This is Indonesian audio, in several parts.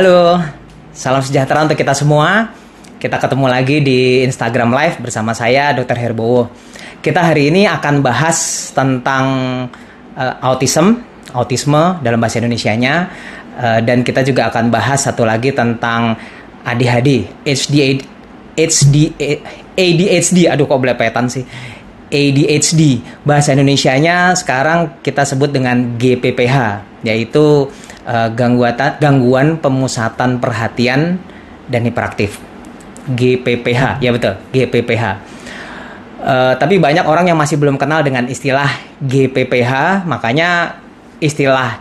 Halo, salam sejahtera untuk kita semua. Kita ketemu lagi di Instagram Live bersama saya, Dr. Herbowo. Kita hari ini akan bahas tentang uh, autism, autisme dalam bahasa Indonesianya, uh, dan kita juga akan bahas satu lagi tentang ADHD, HD, HD, ADHD. Aduh, kok belepetan sih. ADHD, bahasa Indonesia-nya sekarang kita sebut dengan GPPH, yaitu Eh, gangguan gangguan pemusatan perhatian dan hiperaktif GPPH ya betul GPPH uh, eh, tapi banyak orang yang masih belum kenal dengan istilah GPPH makanya istilah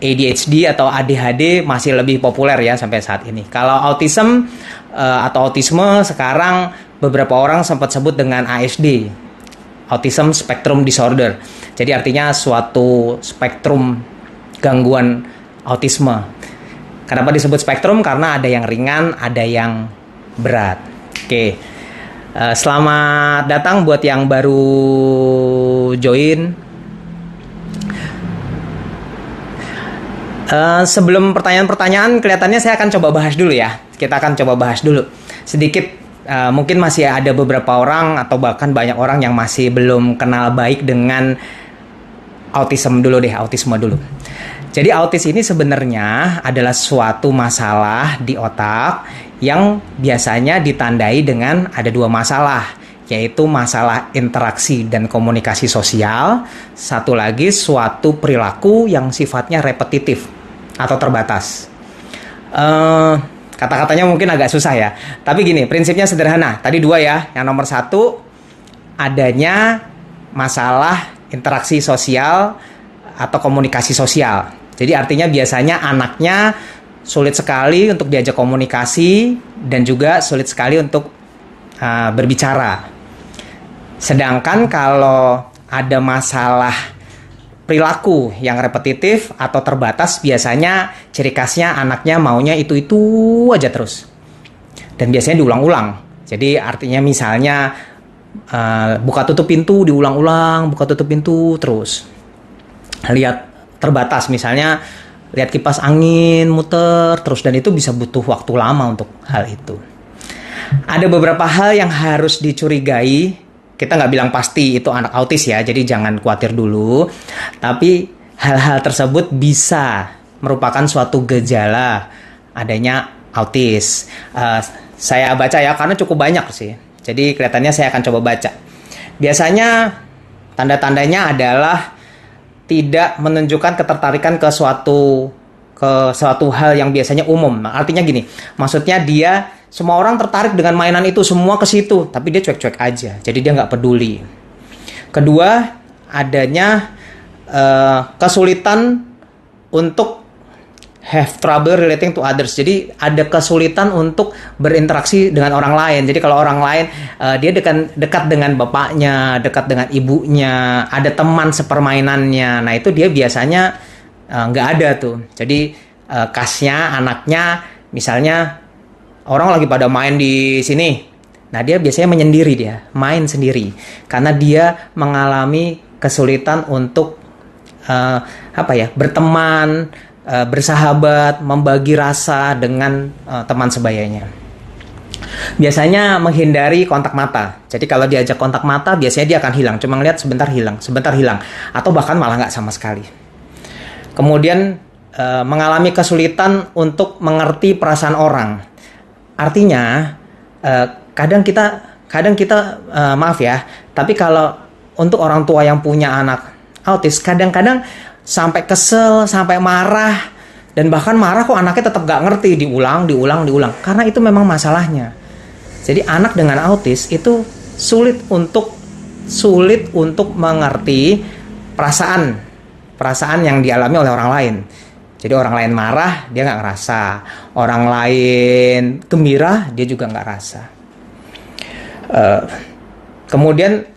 ADHD atau ADHD masih lebih populer ya sampai saat ini kalau autism uh, atau autisme sekarang beberapa orang sempat sebut dengan ASD autism spectrum disorder. Jadi artinya suatu spektrum gangguan autisme. Kenapa disebut spektrum? Karena ada yang ringan, ada yang berat. Oke, uh, selamat datang buat yang baru join. Uh, sebelum pertanyaan-pertanyaan, kelihatannya saya akan coba bahas dulu ya. Kita akan coba bahas dulu sedikit. Uh, mungkin masih ada beberapa orang atau bahkan banyak orang yang masih belum kenal baik dengan autism dulu deh, autisme dulu. Jadi autis ini sebenarnya adalah suatu masalah di otak yang biasanya ditandai dengan ada dua masalah, yaitu masalah interaksi dan komunikasi sosial, satu lagi suatu perilaku yang sifatnya repetitif atau terbatas. Uh, kata-katanya mungkin agak susah ya, tapi gini prinsipnya sederhana. Tadi dua ya, yang nomor satu adanya masalah interaksi sosial atau komunikasi sosial. Jadi artinya biasanya anaknya sulit sekali untuk diajak komunikasi dan juga sulit sekali untuk uh, berbicara. Sedangkan kalau ada masalah perilaku yang repetitif atau terbatas biasanya ciri khasnya anaknya maunya itu-itu aja terus. Dan biasanya diulang-ulang. Jadi artinya misalnya uh, buka tutup pintu diulang-ulang, buka tutup pintu terus lihat terbatas misalnya lihat kipas angin muter terus dan itu bisa butuh waktu lama untuk hal itu. Ada beberapa hal yang harus dicurigai. Kita nggak bilang pasti itu anak autis ya, jadi jangan khawatir dulu. Tapi hal-hal tersebut bisa merupakan suatu gejala adanya autis. Uh, saya baca ya karena cukup banyak sih. Jadi kelihatannya saya akan coba baca. Biasanya tanda-tandanya adalah tidak menunjukkan ketertarikan ke suatu ke suatu hal yang biasanya umum. Nah, artinya gini, maksudnya dia semua orang tertarik dengan mainan itu semua ke situ, tapi dia cuek-cuek aja. Jadi dia nggak peduli. Kedua, adanya uh, kesulitan untuk have trouble relating to others. Jadi ada kesulitan untuk berinteraksi dengan orang lain. Jadi kalau orang lain uh, dia dekat dekat dengan bapaknya, dekat dengan ibunya, ada teman sepermainannya. Nah, itu dia biasanya eh, nggak uh, ada tuh. Jadi uh, eh, kasnya anaknya misalnya orang lagi pada main di sini. Nah, dia biasanya menyendiri dia, main sendiri karena dia mengalami kesulitan untuk uh, apa ya berteman Eh, bersahabat, membagi rasa dengan uh, teman sebayanya. Biasanya menghindari kontak mata. Jadi kalau diajak kontak mata, biasanya dia akan hilang. Cuma ngeliat sebentar hilang, sebentar hilang, atau bahkan malah nggak sama sekali. Kemudian e, mengalami kesulitan untuk mengerti perasaan orang. Artinya e, kadang kita kadang kita e, maaf ya, tapi kalau untuk orang tua yang punya anak autis, kadang-kadang sampai kesel, sampai marah dan bahkan marah kok anaknya tetap gak ngerti diulang, diulang, diulang karena itu memang masalahnya. Jadi anak dengan autis itu sulit untuk sulit untuk mengerti perasaan perasaan yang dialami oleh orang lain. Jadi orang lain marah dia nggak ngerasa, orang lain gembira dia juga nggak rasa. Uh, kemudian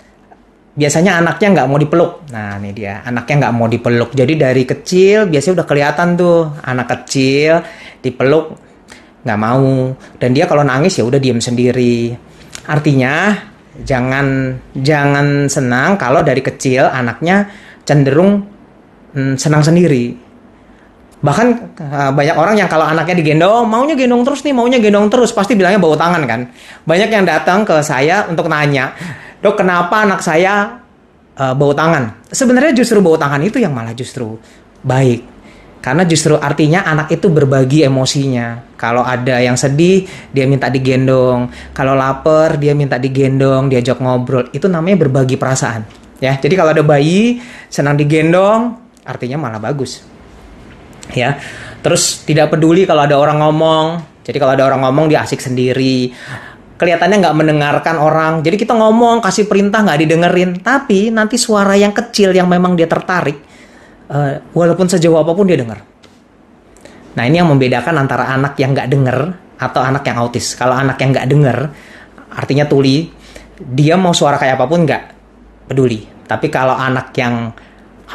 biasanya anaknya nggak mau dipeluk. Nah, ini dia, anaknya nggak mau dipeluk. Jadi dari kecil biasanya udah kelihatan tuh anak kecil dipeluk nggak mau. Dan dia kalau nangis ya udah diem sendiri. Artinya jangan jangan senang kalau dari kecil anaknya cenderung hmm, senang sendiri. Bahkan eh, banyak orang yang kalau anaknya digendong, maunya gendong terus nih, maunya gendong terus, pasti bilangnya bawa tangan kan. Banyak yang datang ke saya untuk nanya, dok kenapa anak saya uh, bau tangan? Sebenarnya justru bau tangan itu yang malah justru baik. Karena justru artinya anak itu berbagi emosinya. Kalau ada yang sedih, dia minta digendong. Kalau lapar, dia minta digendong, diajak ngobrol. Itu namanya berbagi perasaan. Ya, jadi kalau ada bayi senang digendong, artinya malah bagus. Ya. Terus tidak peduli kalau ada orang ngomong. Jadi kalau ada orang ngomong dia asik sendiri kelihatannya nggak mendengarkan orang. Jadi kita ngomong, kasih perintah nggak didengerin. Tapi nanti suara yang kecil yang memang dia tertarik, uh, walaupun sejauh apapun dia dengar. Nah ini yang membedakan antara anak yang nggak dengar atau anak yang autis. Kalau anak yang nggak dengar, artinya tuli, dia mau suara kayak apapun nggak peduli. Tapi kalau anak yang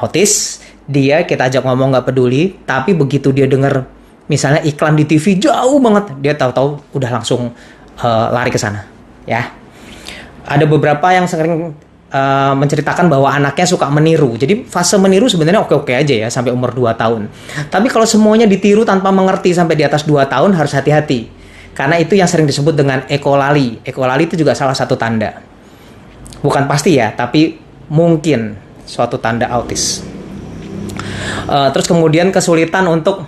autis, dia kita ajak ngomong nggak peduli, tapi begitu dia dengar, misalnya iklan di TV jauh banget, dia tahu-tahu udah langsung uh, lari ke sana ya ada beberapa yang sering uh, menceritakan bahwa anaknya suka meniru jadi fase meniru sebenarnya oke-oke aja ya sampai umur 2 tahun tapi kalau semuanya ditiru tanpa mengerti sampai di atas 2 tahun harus hati-hati karena itu yang sering disebut dengan ekolali ekolali itu juga salah satu tanda bukan pasti ya tapi mungkin suatu tanda autis uh, terus kemudian kesulitan untuk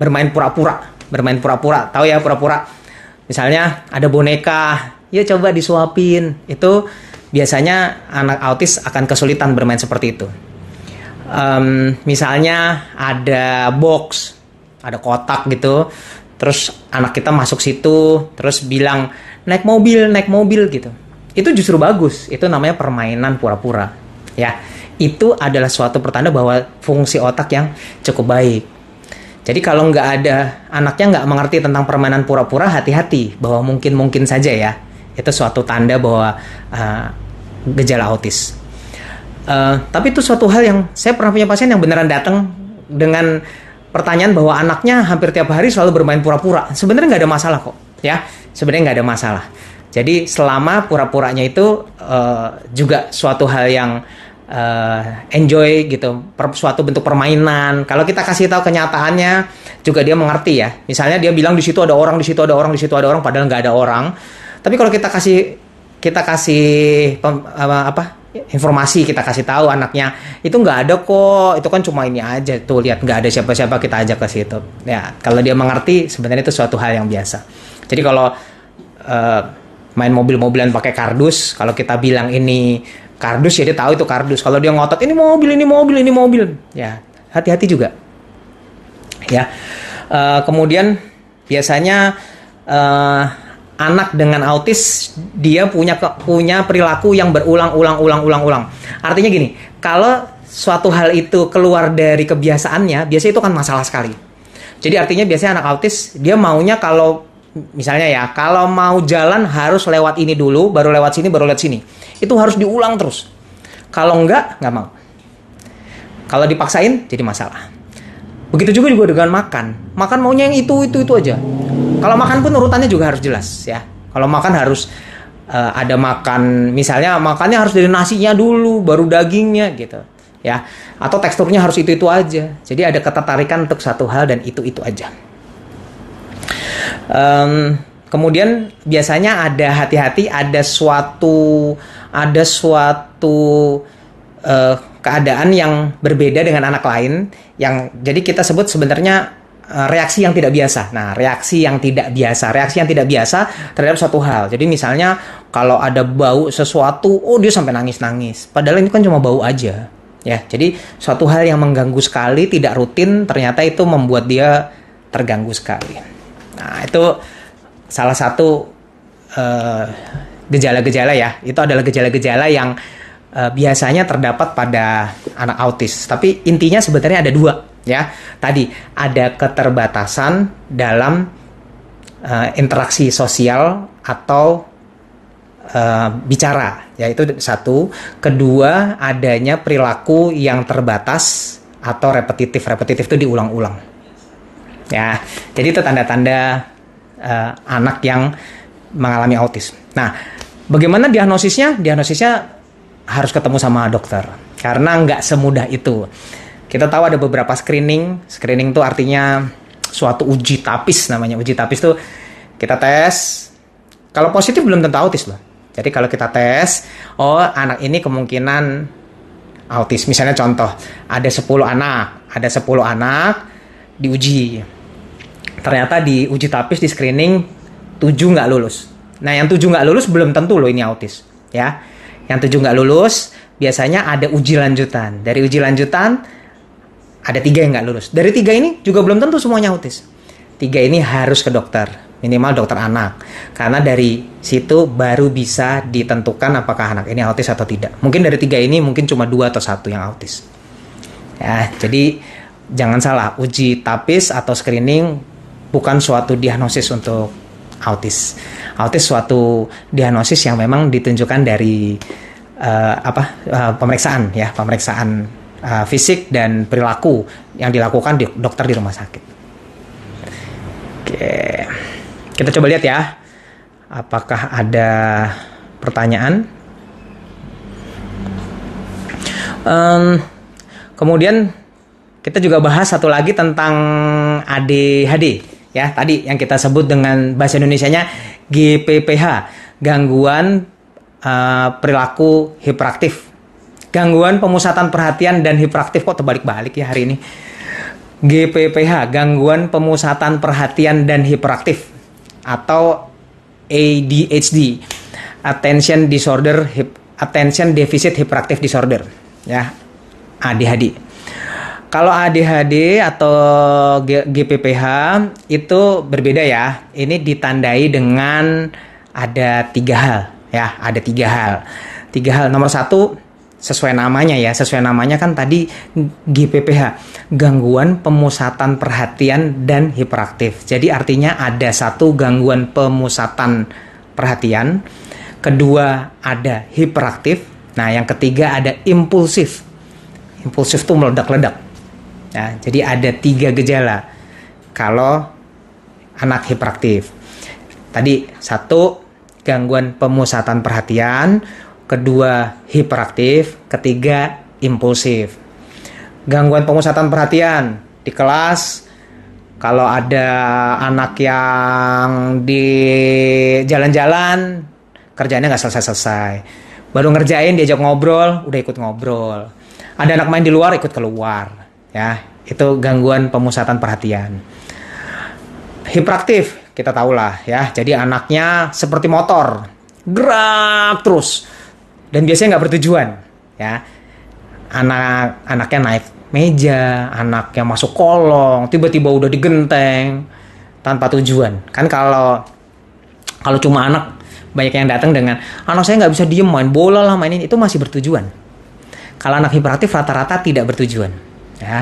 bermain pura-pura bermain pura-pura tahu ya pura-pura Misalnya ada boneka, ya coba disuapin. Itu biasanya anak autis akan kesulitan bermain seperti itu. Um, misalnya ada box, ada kotak gitu, terus anak kita masuk situ, terus bilang naik mobil, naik mobil gitu. Itu justru bagus. Itu namanya permainan pura-pura. Ya, itu adalah suatu pertanda bahwa fungsi otak yang cukup baik jadi kalau nggak ada anaknya nggak mengerti tentang permainan pura-pura, hati-hati bahwa mungkin-mungkin saja ya itu suatu tanda bahwa uh, gejala autis. Uh, tapi itu suatu hal yang saya pernah punya pasien yang beneran datang dengan pertanyaan bahwa anaknya hampir tiap hari selalu bermain pura-pura. Sebenarnya nggak ada masalah kok, ya. Sebenarnya nggak ada masalah. Jadi selama pura-puranya itu uh, juga suatu hal yang uh, enjoy gitu per, suatu bentuk permainan. Kalau kita kasih tahu kenyataannya juga dia mengerti ya. Misalnya dia bilang di situ ada orang, di situ ada orang, di situ ada orang padahal nggak ada orang. Tapi kalau kita kasih kita kasih pem, apa, apa informasi kita kasih tahu anaknya itu nggak ada kok itu kan cuma ini aja tuh lihat nggak ada siapa-siapa kita ajak ke situ ya kalau dia mengerti sebenarnya itu suatu hal yang biasa jadi kalau uh, main mobil-mobilan pakai kardus kalau kita bilang ini kardus ya dia tahu itu kardus kalau dia ngotot ini mobil ini mobil ini mobil ya hati-hati juga ya uh, kemudian biasanya uh, anak dengan autis dia punya punya perilaku yang berulang-ulang-ulang-ulang-ulang artinya gini kalau suatu hal itu keluar dari kebiasaannya biasanya itu kan masalah sekali jadi artinya biasanya anak autis dia maunya kalau misalnya ya kalau mau jalan harus lewat ini dulu baru lewat sini baru lewat sini itu harus diulang terus kalau enggak nggak mau kalau dipaksain jadi masalah begitu juga juga dengan makan makan maunya yang itu itu itu aja kalau makan pun urutannya juga harus jelas ya kalau makan harus uh, ada makan misalnya makannya harus dari nasinya dulu baru dagingnya gitu ya atau teksturnya harus itu itu aja jadi ada ketertarikan untuk satu hal dan itu itu aja Um, kemudian biasanya ada hati-hati ada suatu ada suatu uh, keadaan yang berbeda dengan anak lain yang jadi kita sebut sebenarnya eh, reaksi yang tidak biasa. Nah, reaksi yang tidak biasa, reaksi yang tidak biasa terhadap suatu hal. Jadi misalnya kalau ada bau sesuatu, oh dia sampai nangis-nangis. Padahal ini kan cuma bau aja. Ya, jadi suatu hal yang mengganggu sekali, tidak rutin, ternyata itu membuat dia terganggu sekali. Nah, itu salah satu eh, gejala-gejala uh, ya. Itu adalah gejala-gejala yang uh, biasanya terdapat pada anak autis. Tapi intinya sebenarnya ada dua ya. Tadi ada keterbatasan dalam uh, interaksi sosial atau uh, bicara, yaitu satu. Kedua adanya perilaku yang terbatas atau repetitif. Repetitif itu diulang-ulang ya jadi itu tanda-tanda uh, anak yang mengalami autis nah bagaimana diagnosisnya diagnosisnya harus ketemu sama dokter karena nggak semudah itu kita tahu ada beberapa screening screening itu artinya suatu uji tapis namanya uji tapis tuh kita tes kalau positif belum tentu autis loh jadi kalau kita tes oh anak ini kemungkinan autis misalnya contoh ada 10 anak ada 10 anak diuji ternyata di uji tapis di screening 7 nggak lulus nah yang 7 nggak lulus belum tentu loh ini autis ya yang 7 nggak lulus biasanya ada uji lanjutan dari uji lanjutan ada tiga yang nggak lulus dari tiga ini juga belum tentu semuanya autis tiga ini harus ke dokter minimal dokter anak karena dari situ baru bisa ditentukan apakah anak ini autis atau tidak mungkin dari tiga ini mungkin cuma dua atau satu yang autis ya jadi jangan salah uji tapis atau screening bukan suatu diagnosis untuk autis. Autis suatu diagnosis yang memang ditunjukkan dari uh, apa uh, pemeriksaan ya, pemeriksaan uh, fisik dan perilaku yang dilakukan di dokter di rumah sakit. Oke. Kita coba lihat ya. Apakah ada pertanyaan? Um, kemudian kita juga bahas satu lagi tentang ADHD ya tadi yang kita sebut dengan bahasa Indonesia-nya GPPH gangguan uh, perilaku hiperaktif gangguan pemusatan perhatian dan hiperaktif kok terbalik-balik ya hari ini GPPH gangguan pemusatan perhatian dan hiperaktif atau ADHD attention disorder attention deficit hyperactive disorder ya ADHD kalau ADHD atau GPPH itu berbeda ya. Ini ditandai dengan ada tiga hal ya, ada tiga hal. Tiga hal. Nomor satu sesuai namanya ya, sesuai namanya kan tadi GPPH, gangguan pemusatan perhatian dan hiperaktif. Jadi artinya ada satu gangguan pemusatan perhatian, kedua ada hiperaktif, nah yang ketiga ada impulsif. Impulsif tuh meledak-ledak Ya, jadi ada tiga gejala kalau anak hiperaktif. Tadi satu gangguan pemusatan perhatian, kedua hiperaktif, ketiga impulsif. Gangguan pemusatan perhatian di kelas kalau ada anak yang di jalan-jalan kerjanya nggak selesai-selesai baru ngerjain diajak ngobrol udah ikut ngobrol ada anak main di luar ikut keluar ya itu gangguan pemusatan perhatian hiperaktif kita tahulah ya jadi anaknya seperti motor gerak terus dan biasanya nggak bertujuan ya anak anaknya naik meja anaknya masuk kolong tiba-tiba udah digenteng tanpa tujuan kan kalau kalau cuma anak banyak yang datang dengan anak saya nggak bisa diem main bola lah mainin itu masih bertujuan kalau anak hiperaktif rata-rata tidak bertujuan ya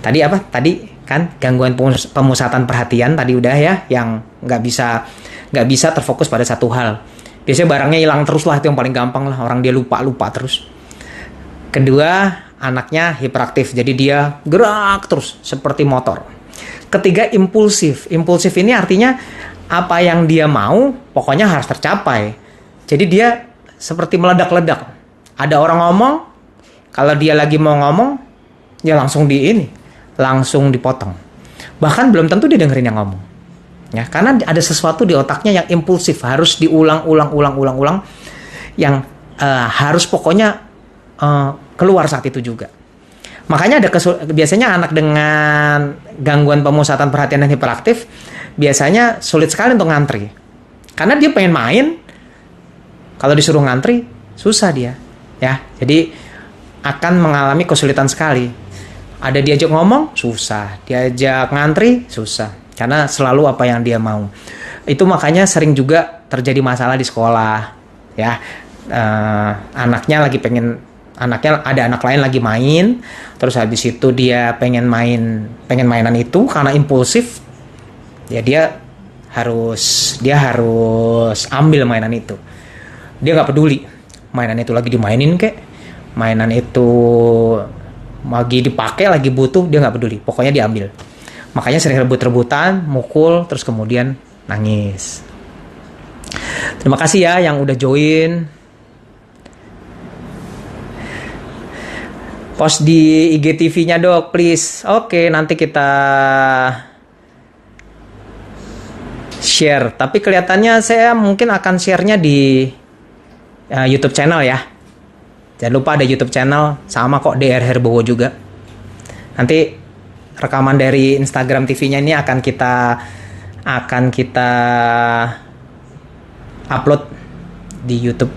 tadi apa tadi kan gangguan pemusatan perhatian tadi udah ya yang nggak bisa nggak bisa terfokus pada satu hal biasanya barangnya hilang terus lah itu yang paling gampang lah orang dia lupa lupa terus kedua anaknya hiperaktif jadi dia gerak terus seperti motor ketiga impulsif impulsif ini artinya apa yang dia mau pokoknya harus tercapai jadi dia seperti meledak-ledak ada orang ngomong kalau dia lagi mau ngomong ya langsung di ini, langsung dipotong. Bahkan belum tentu dia dengerin yang ngomong. Ya, karena ada sesuatu di otaknya yang impulsif, harus diulang-ulang-ulang-ulang-ulang yang uh, harus pokoknya uh, keluar saat itu juga. Makanya ada kesul- biasanya anak dengan gangguan pemusatan perhatian dan hiperaktif biasanya sulit sekali untuk ngantri. Karena dia pengen main, kalau disuruh ngantri susah dia, ya. Jadi akan mengalami kesulitan sekali ada diajak ngomong susah diajak ngantri susah karena selalu apa yang dia mau itu makanya sering juga terjadi masalah di sekolah ya uh, anaknya lagi pengen anaknya ada anak lain lagi main terus habis itu dia pengen main pengen mainan itu karena impulsif ya dia harus dia harus ambil mainan itu dia nggak peduli mainan itu lagi dimainin kek mainan itu lagi dipakai lagi butuh dia nggak peduli pokoknya diambil makanya sering rebut-rebutan mukul terus kemudian nangis terima kasih ya yang udah join post di IGTV-nya dok please oke nanti kita share tapi kelihatannya saya mungkin akan sharenya di uh, YouTube channel ya Jangan lupa ada YouTube channel sama kok DR Herbowo juga. Nanti rekaman dari Instagram TV-nya ini akan kita akan kita upload di YouTube.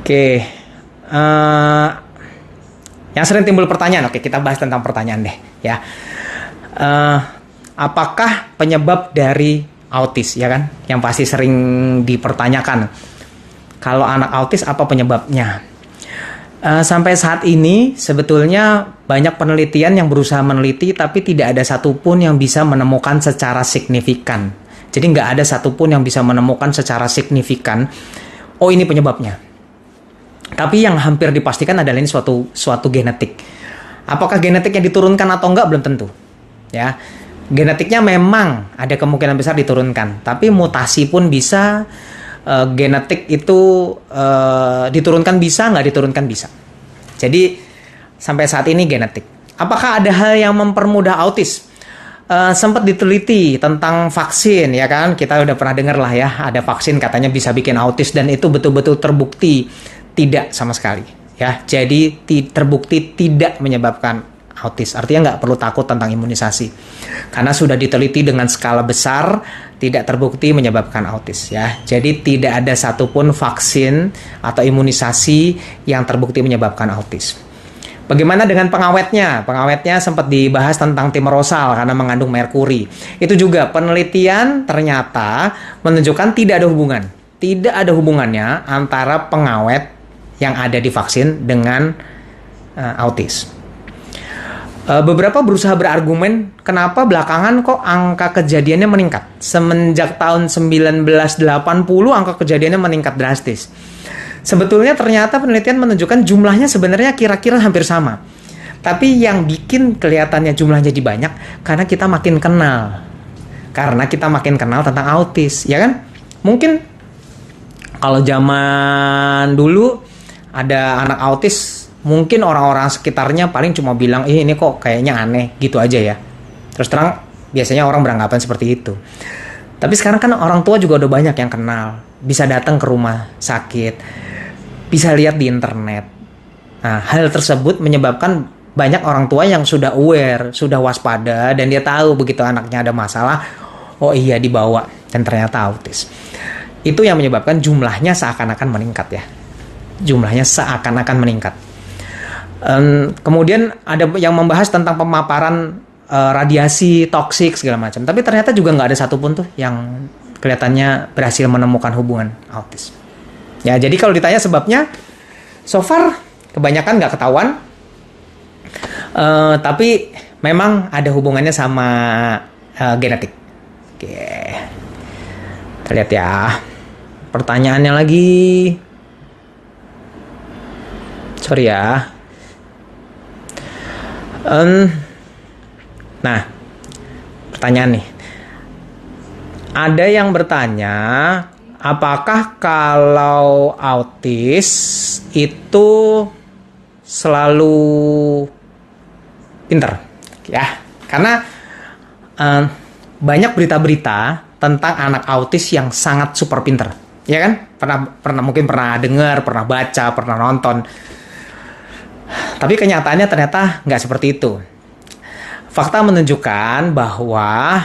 Oke, uh, yang sering timbul pertanyaan, oke kita bahas tentang pertanyaan deh ya. Uh, apakah penyebab dari autis ya kan? Yang pasti sering dipertanyakan kalau anak autis apa penyebabnya. Uh, sampai saat ini sebetulnya banyak penelitian yang berusaha meneliti tapi tidak ada satupun yang bisa menemukan secara signifikan. Jadi nggak ada satupun yang bisa menemukan secara signifikan, oh ini penyebabnya. Tapi yang hampir dipastikan adalah ini suatu suatu genetik. Apakah genetiknya diturunkan atau enggak belum tentu. Ya. Genetiknya memang ada kemungkinan besar diturunkan, tapi mutasi pun bisa uh, genetik itu uh, diturunkan bisa nggak diturunkan bisa. Jadi sampai saat ini genetik. Apakah ada hal yang mempermudah autis? Uh, eh, sempat diteliti tentang vaksin ya kan kita udah pernah dengar lah ya ada vaksin katanya bisa bikin autis dan itu betul-betul terbukti tidak sama sekali ya jadi terbukti tidak menyebabkan autis. Artinya nggak perlu takut tentang imunisasi. Karena sudah diteliti dengan skala besar, tidak terbukti menyebabkan autis ya. Jadi tidak ada satupun vaksin atau imunisasi yang terbukti menyebabkan autis. Bagaimana dengan pengawetnya? Pengawetnya sempat dibahas tentang timerosal karena mengandung merkuri. Itu juga penelitian ternyata menunjukkan tidak ada hubungan. Tidak ada hubungannya antara pengawet yang ada di vaksin dengan uh, autis. Eh, beberapa berusaha berargumen kenapa belakangan kok angka kejadiannya meningkat. Semenjak tahun 1980 angka kejadiannya meningkat drastis. Sebetulnya ternyata penelitian menunjukkan jumlahnya sebenarnya kira-kira hampir sama. Tapi yang bikin kelihatannya jumlahnya jadi banyak karena kita makin kenal. Karena kita makin kenal tentang autis, ya kan? Mungkin kalau zaman dulu ada anak autis mungkin orang-orang sekitarnya paling cuma bilang eh, ini kok kayaknya aneh gitu aja ya terus terang biasanya orang beranggapan seperti itu tapi sekarang kan orang tua juga udah banyak yang kenal bisa datang ke rumah sakit bisa lihat di internet nah hal tersebut menyebabkan banyak orang tua yang sudah aware sudah waspada dan dia tahu begitu anaknya ada masalah oh iya dibawa dan ternyata autis itu yang menyebabkan jumlahnya seakan-akan meningkat ya jumlahnya seakan-akan meningkat Um, kemudian ada yang membahas tentang pemaparan uh, radiasi toksik segala macam. Tapi ternyata juga nggak ada satupun tuh yang kelihatannya berhasil menemukan hubungan autis. Ya, jadi kalau ditanya sebabnya, so far kebanyakan nggak ketahuan. Uh, tapi memang ada hubungannya sama uh, genetik. Oke, okay. lihat ya. Pertanyaannya lagi. Sorry ya. Um, nah, pertanyaan nih. Ada yang bertanya, apakah kalau autis itu selalu pinter? Ya, karena um, banyak berita-berita tentang anak autis yang sangat super pinter, ya kan? Pernah, pernah mungkin pernah dengar, pernah baca, pernah nonton tapi kenyataannya ternyata nggak seperti itu. Fakta menunjukkan bahwa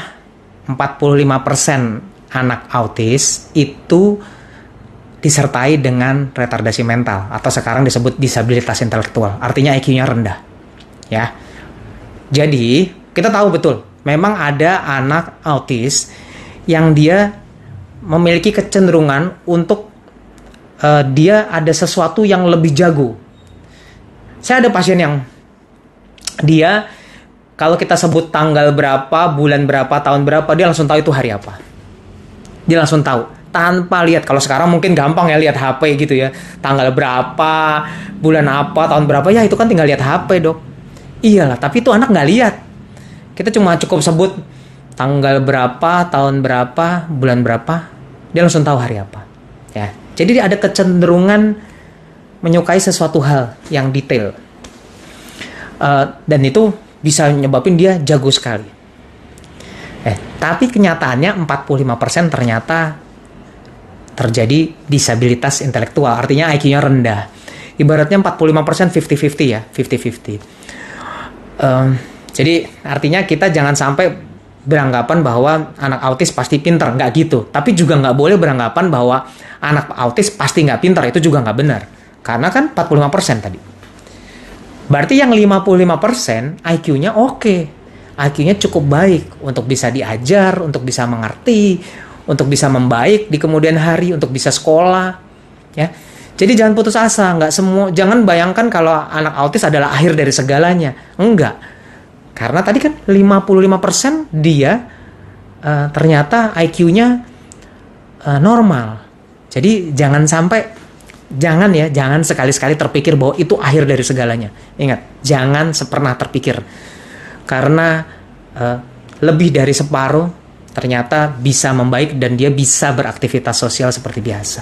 45% anak autis itu disertai dengan retardasi mental atau sekarang disebut disabilitas intelektual. Artinya IQ-nya rendah. Ya. Jadi, kita tahu betul memang ada anak autis yang dia memiliki kecenderungan untuk uh, dia ada sesuatu yang lebih jago saya ada pasien yang dia kalau kita sebut tanggal berapa, bulan berapa, tahun berapa, dia langsung tahu itu hari apa. Dia langsung tahu tanpa lihat. Kalau sekarang mungkin gampang ya lihat HP gitu ya. Tanggal berapa, bulan apa, tahun berapa, ya itu kan tinggal lihat HP, Dok. Iyalah, tapi itu anak nggak lihat. Kita cuma cukup sebut tanggal berapa, tahun berapa, bulan berapa, dia langsung tahu hari apa. Ya. Jadi ada kecenderungan menyukai sesuatu hal yang detail uh, dan itu bisa nyebabin dia jago sekali eh tapi kenyataannya 45% ternyata terjadi disabilitas intelektual artinya IQ-nya rendah ibaratnya 45% 50-50 ya 50-50 um, jadi artinya kita jangan sampai beranggapan bahwa anak autis pasti pinter nggak gitu tapi juga nggak boleh beranggapan bahwa anak autis pasti nggak pinter itu juga nggak benar karena kan 45% tadi. Berarti yang 55% IQ-nya oke. Okay. IQ-nya cukup baik untuk bisa diajar, untuk bisa mengerti, untuk bisa membaik di kemudian hari, untuk bisa sekolah, ya. Jadi jangan putus asa, nggak semua, jangan bayangkan kalau anak autis adalah akhir dari segalanya, enggak. Karena tadi kan 55% dia uh, ternyata IQ-nya uh, eh, normal. Jadi jangan sampai jangan ya, jangan sekali-sekali terpikir bahwa itu akhir dari segalanya. Ingat, jangan pernah terpikir. Karena uh, lebih dari separuh ternyata bisa membaik dan dia bisa beraktivitas sosial seperti biasa.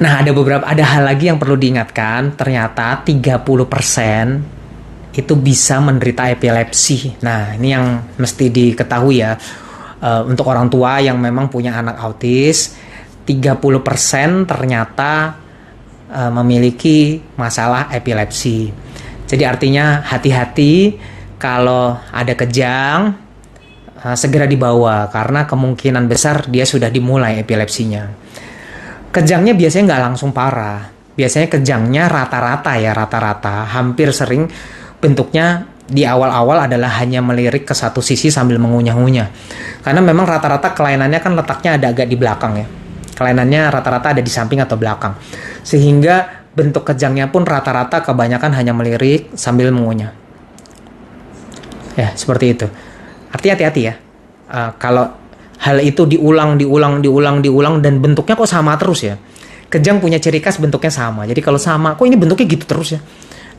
Nah, ada beberapa ada hal lagi yang perlu diingatkan, ternyata 30% itu bisa menderita epilepsi. Nah, ini yang mesti diketahui ya. Uh, untuk orang tua yang memang punya anak autis, 30% ternyata e, memiliki masalah epilepsi. Jadi artinya hati-hati kalau ada kejang e, segera dibawa karena kemungkinan besar dia sudah dimulai epilepsinya. Kejangnya biasanya nggak langsung parah. Biasanya kejangnya rata-rata ya rata-rata. Hampir sering bentuknya di awal-awal adalah hanya melirik ke satu sisi sambil mengunyah unyah Karena memang rata-rata kelainannya kan letaknya ada agak di belakang ya kelainannya rata-rata ada di samping atau belakang. Sehingga bentuk kejangnya pun rata-rata kebanyakan hanya melirik sambil mengunyah. Ya, seperti itu. Artinya hati-hati ya. Uh, kalau hal itu diulang, diulang, diulang, diulang dan bentuknya kok sama terus ya. Kejang punya ciri khas bentuknya sama. Jadi kalau sama, kok ini bentuknya gitu terus ya.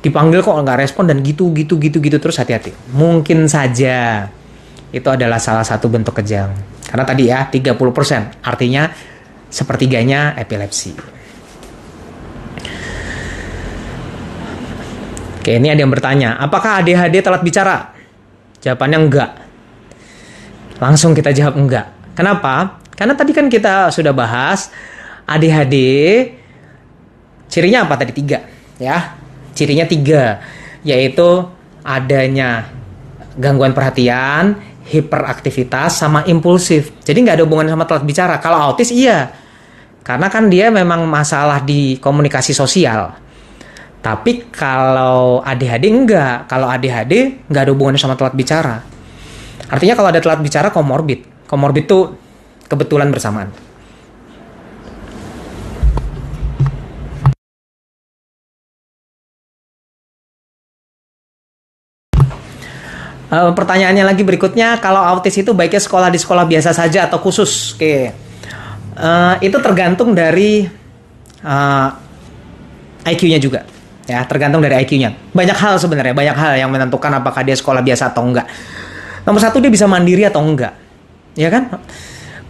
Dipanggil kok nggak respon dan gitu, gitu, gitu, gitu terus hati-hati. Mungkin saja itu adalah salah satu bentuk kejang. Karena tadi ya 30%, artinya sepertiganya epilepsi. Oke, ini ada yang bertanya, apakah ADHD telat bicara? Jawabannya enggak. Langsung kita jawab enggak. Kenapa? Karena tadi kan kita sudah bahas ADHD cirinya apa tadi tiga ya cirinya tiga yaitu adanya gangguan perhatian hiperaktivitas sama impulsif jadi nggak ada hubungan sama telat bicara kalau autis iya karena kan dia memang masalah di komunikasi sosial. Tapi kalau ADHD enggak, kalau ADHD enggak ada hubungannya sama telat bicara. Artinya kalau ada telat bicara komorbid. Komorbid itu kebetulan bersamaan. Uh, pertanyaannya lagi berikutnya, kalau autis itu baiknya sekolah di sekolah biasa saja atau khusus? Oke. Okay uh, itu tergantung dari uh, eh, IQ-nya juga ya tergantung dari IQ-nya banyak hal sebenarnya banyak hal yang menentukan apakah dia sekolah biasa atau enggak nomor satu dia bisa mandiri atau enggak ya kan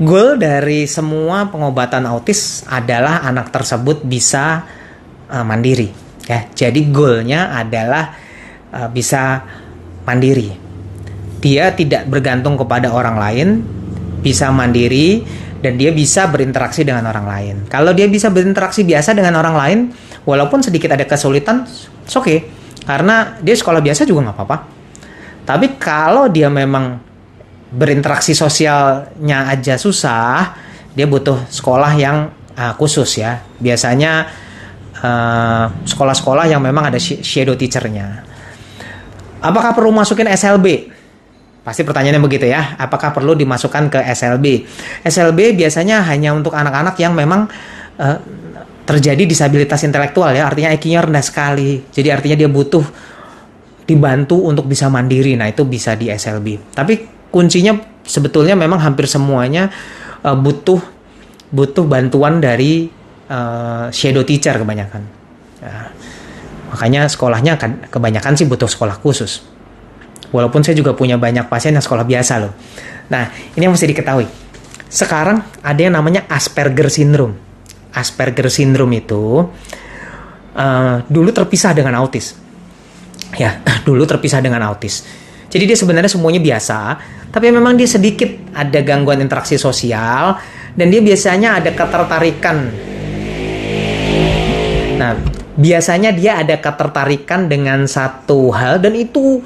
goal dari semua pengobatan autis adalah anak tersebut bisa uh, mandiri ya jadi goalnya adalah uh, bisa mandiri dia tidak bergantung kepada orang lain bisa mandiri dan dia bisa berinteraksi dengan orang lain. Kalau dia bisa berinteraksi biasa dengan orang lain, walaupun sedikit ada kesulitan, oke. Okay. Karena dia sekolah biasa juga nggak apa-apa. Tapi kalau dia memang berinteraksi sosialnya aja susah, dia butuh sekolah yang uh, khusus ya. Biasanya sekolah sekolah-sekolah yang memang ada shadow teachernya. Apakah perlu masukin SLB? Pasti pertanyaannya begitu ya, apakah perlu dimasukkan ke SLB? SLB biasanya hanya untuk anak-anak yang memang uh, terjadi disabilitas intelektual ya, artinya IQ-nya rendah sekali. Jadi artinya dia butuh dibantu untuk bisa mandiri. Nah, itu bisa di SLB. Tapi kuncinya sebetulnya memang hampir semuanya uh, butuh butuh bantuan dari uh, shadow teacher kebanyakan. Ya. Makanya sekolahnya kan, kebanyakan sih butuh sekolah khusus. Walaupun saya juga punya banyak pasien yang sekolah biasa loh. Nah, ini yang mesti diketahui. Sekarang ada yang namanya Asperger syndrome. Asperger syndrome itu uh, dulu terpisah dengan autis. Ya, dulu terpisah dengan autis. Jadi dia sebenarnya semuanya biasa, tapi memang dia sedikit ada gangguan interaksi sosial dan dia biasanya ada ketertarikan. Nah, biasanya dia ada ketertarikan dengan satu hal dan itu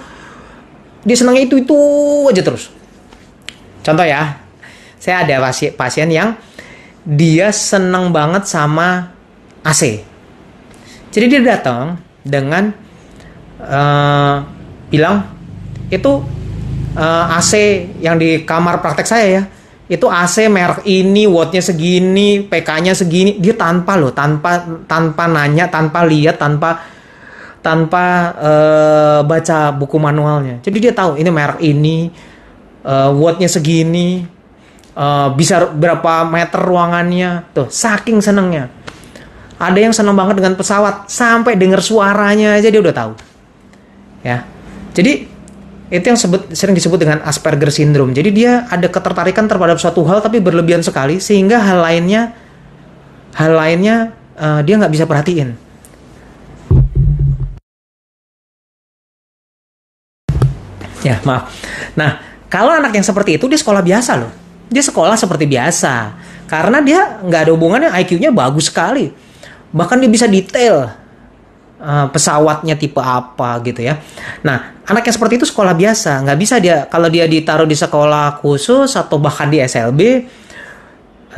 dia senangnya itu itu aja terus contoh ya saya ada pasien, pasien yang dia seneng banget sama AC jadi dia datang dengan uh, bilang itu uh, eh, AC yang di kamar praktek saya ya itu AC merek ini wattnya segini PK-nya segini dia tanpa loh tanpa tanpa nanya tanpa lihat tanpa tanpa uh, baca buku manualnya. Jadi dia tahu ini merek ini, uh, wattnya segini, uh, bisa berapa meter ruangannya. Tuh, saking senengnya. Ada yang senang banget dengan pesawat, sampai dengar suaranya aja dia udah tahu. Ya. Jadi itu yang sebut, sering disebut dengan Asperger syndrome. Jadi dia ada ketertarikan terhadap suatu hal tapi berlebihan sekali sehingga hal lainnya hal lainnya uh, dia nggak bisa perhatiin ya maaf. Nah, kalau anak yang seperti itu dia sekolah biasa loh. Dia sekolah seperti biasa. Karena dia nggak ada hubungannya IQ-nya bagus sekali. Bahkan dia bisa detail uh, pesawatnya tipe apa gitu ya. Nah, anak yang seperti itu sekolah biasa, nggak bisa dia kalau dia ditaruh di sekolah khusus atau bahkan di SLB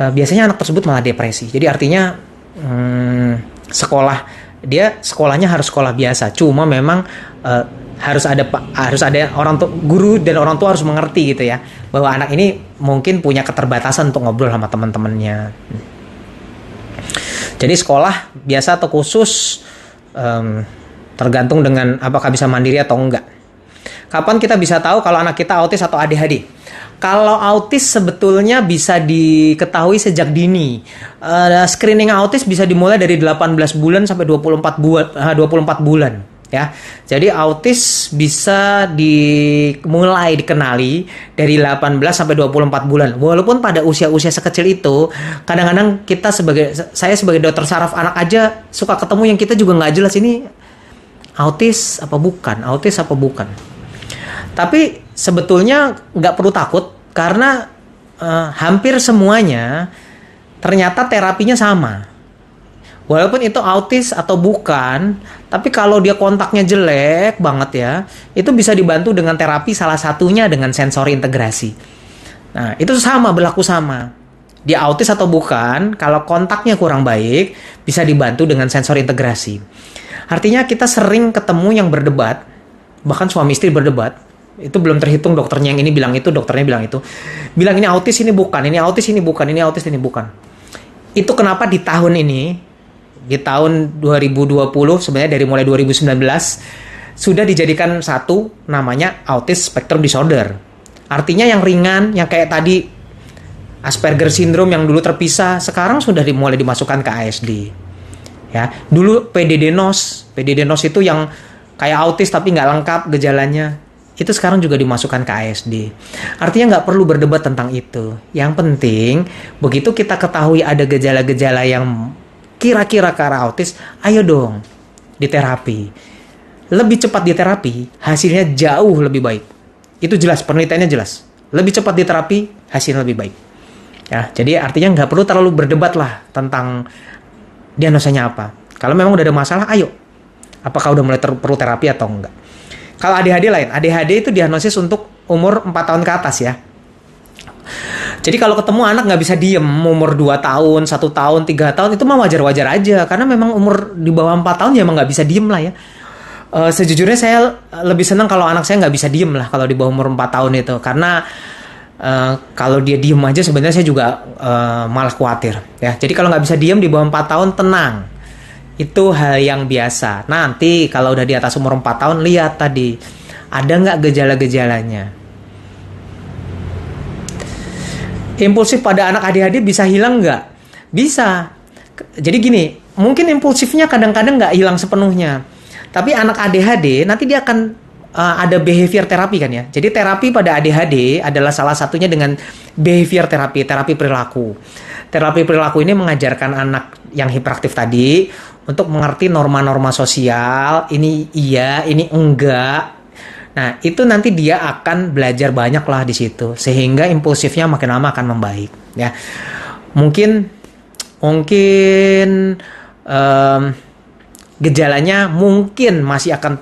uh, eh, biasanya anak tersebut malah depresi. Jadi artinya hmm, sekolah dia sekolahnya harus sekolah biasa. Cuma memang uh, harus ada harus ada orang tua guru dan orang tua harus mengerti gitu ya bahwa anak ini mungkin punya keterbatasan untuk ngobrol sama teman-temannya. Jadi sekolah biasa atau khusus um, tergantung dengan apakah bisa mandiri atau enggak. Kapan kita bisa tahu kalau anak kita autis atau ADHD? Kalau autis sebetulnya bisa diketahui sejak dini. Uh, screening autis bisa dimulai dari 18 bulan sampai 24 eh, bulan uh, 24 bulan ya. Jadi autis bisa dimulai dikenali dari 18 sampai 24 bulan. Walaupun pada usia-usia sekecil itu, kadang-kadang kita sebagai saya sebagai dokter saraf anak aja suka ketemu yang kita juga nggak jelas ini autis apa bukan, autis apa bukan. Tapi sebetulnya nggak perlu takut karena uh, hampir semuanya ternyata terapinya sama. Walaupun itu autis atau bukan, tapi kalau dia kontaknya jelek banget ya, itu bisa dibantu dengan terapi salah satunya dengan sensor integrasi. Nah, itu sama berlaku sama. Dia autis atau bukan, kalau kontaknya kurang baik, bisa dibantu dengan sensor integrasi. Artinya kita sering ketemu yang berdebat, bahkan suami istri berdebat, itu belum terhitung dokternya yang ini bilang itu, dokternya bilang itu. Bilang ini autis, ini bukan, ini autis, ini bukan, ini autis, ini bukan. Itu kenapa di tahun ini di tahun 2020 sebenarnya dari mulai 2019 sudah dijadikan satu namanya autism spectrum disorder. Artinya yang ringan, yang kayak tadi Asperger syndrome yang dulu terpisah, sekarang sudah dimulai dimasukkan ke ASD. Ya, dulu PDD NOS, PDD NOS itu yang kayak autis tapi nggak lengkap gejalanya. Itu sekarang juga dimasukkan ke ASD. Artinya nggak perlu berdebat tentang itu. Yang penting, begitu kita ketahui ada gejala-gejala yang kira-kira ke arah autis, ayo dong di terapi, Lebih cepat di terapi hasilnya jauh lebih baik. Itu jelas, penelitiannya jelas. Lebih cepat di terapi hasilnya lebih baik. Ya, jadi artinya nggak perlu terlalu berdebat lah tentang diagnosanya apa. Kalau memang udah ada masalah, ayo. Apakah udah mulai ter perlu terapi atau enggak? Kalau ADHD lain, ADHD itu diagnosis untuk umur 4 tahun ke atas ya. Jadi kalau ketemu anak nggak bisa diem umur 2 tahun, satu tahun, tiga tahun itu mah wajar-wajar aja karena memang umur di bawah empat tahun ya emang nggak bisa diem lah ya. Uh, sejujurnya saya lebih senang kalau anak saya nggak bisa diem lah kalau di bawah umur 4 tahun itu karena Uh, kalau dia diem aja sebenarnya saya juga uh, malah khawatir ya. Jadi kalau nggak bisa diem di bawah 4 tahun tenang. Itu hal yang biasa. Nanti kalau udah di atas umur 4 tahun lihat tadi ada nggak gejala-gejalanya. impulsif pada anak ADHD bisa hilang nggak? Bisa. Jadi gini, mungkin impulsifnya kadang-kadang nggak hilang sepenuhnya. Tapi anak ADHD nanti dia akan uh, ada behavior terapi kan ya. Jadi terapi pada ADHD adalah salah satunya dengan behavior terapi, terapi perilaku. Terapi perilaku ini mengajarkan anak yang hiperaktif tadi untuk mengerti norma-norma sosial, ini iya, ini enggak, Nah, itu nanti dia akan belajar banyak lah di situ sehingga impulsifnya makin lama akan membaik ya. Mungkin mungkin um, gejalanya mungkin masih akan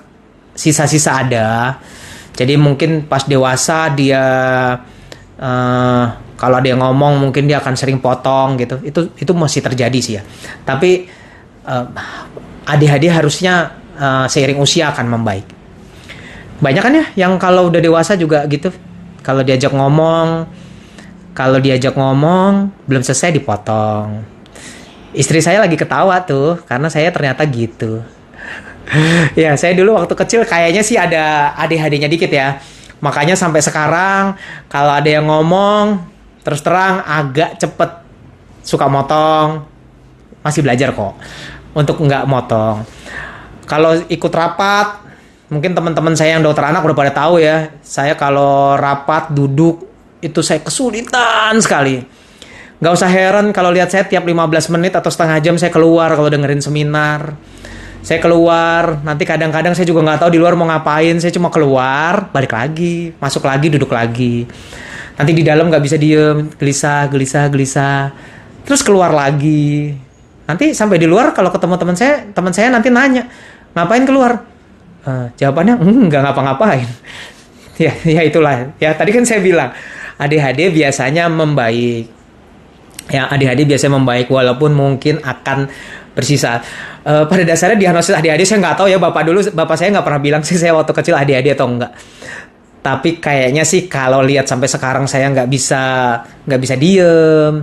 sisa-sisa ada. Jadi mungkin pas dewasa dia uh, kalau dia ngomong mungkin dia akan sering potong gitu. Itu itu masih terjadi sih ya. Tapi uh, eh, adik harusnya uh, seiring usia akan membaik banyak kan ya yang kalau udah dewasa juga gitu kalau diajak ngomong kalau diajak ngomong belum selesai dipotong istri saya lagi ketawa tuh karena saya ternyata gitu ya saya dulu waktu kecil kayaknya sih ada ADHD-nya dikit ya makanya sampai sekarang kalau ada yang ngomong terus terang agak cepet suka motong masih belajar kok untuk nggak motong kalau ikut rapat mungkin teman-teman saya yang dokter anak udah pada tahu ya saya kalau rapat duduk itu saya kesulitan sekali Gak usah heran kalau lihat saya tiap 15 menit atau setengah jam saya keluar kalau dengerin seminar saya keluar nanti kadang-kadang saya juga nggak tahu di luar mau ngapain saya cuma keluar balik lagi masuk lagi duduk lagi nanti di dalam nggak bisa diem gelisah gelisah gelisah terus keluar lagi nanti sampai di luar kalau ketemu teman saya teman saya nanti nanya ngapain keluar Uh, jawabannya mm, nggak ngapa-ngapain. ya, ya itulah. Ya tadi kan saya bilang ADHD biasanya membaik. Ya ADHD biasanya membaik walaupun mungkin akan bersisa. Uh, pada dasarnya diagnosis ADHD saya nggak tahu ya bapak dulu bapak saya nggak pernah bilang sih saya waktu kecil ADHD atau enggak tapi kayaknya sih kalau lihat sampai sekarang saya nggak bisa nggak bisa diem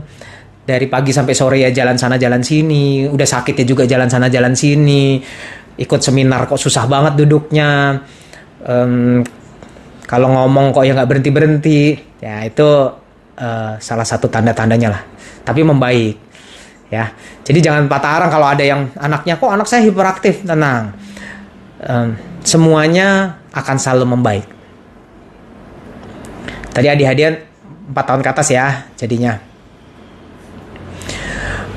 dari pagi sampai sore ya jalan sana jalan sini udah sakit ya juga jalan sana jalan sini ikut seminar kok susah banget duduknya um, kalau ngomong kok ya nggak berhenti berhenti ya itu uh, salah satu tanda tandanya lah tapi membaik ya jadi jangan patah arang kalau ada yang anaknya kok anak saya hiperaktif tenang um, semuanya akan selalu membaik tadi hadiah-hadiah empat tahun ke atas ya jadinya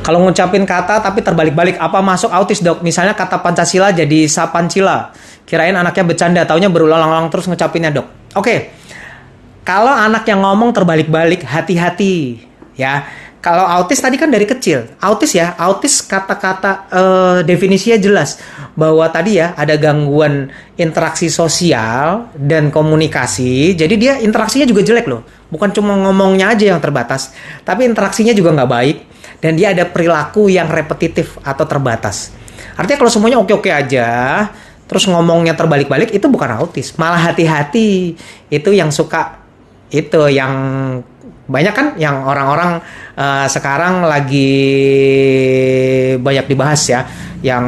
kalau ngucapin kata tapi terbalik-balik apa masuk autis dok? Misalnya kata Pancasila jadi Sapancila. Kirain anaknya bercanda, taunya berulang-ulang terus ngucapinnya dok. Oke, kalau anak yang ngomong terbalik-balik hati-hati ya. Kalau autis tadi kan dari kecil, autis ya, autis kata-kata uh, definisinya jelas bahwa tadi ya ada gangguan interaksi sosial dan komunikasi. Jadi dia interaksinya juga jelek loh bukan cuma ngomongnya aja yang terbatas, tapi interaksinya juga nggak baik dan dia ada perilaku yang repetitif atau terbatas. Artinya kalau semuanya oke-oke aja, terus ngomongnya terbalik-balik itu bukan autis, malah hati-hati itu yang suka itu yang banyak kan yang orang-orang uh, sekarang lagi banyak dibahas ya yang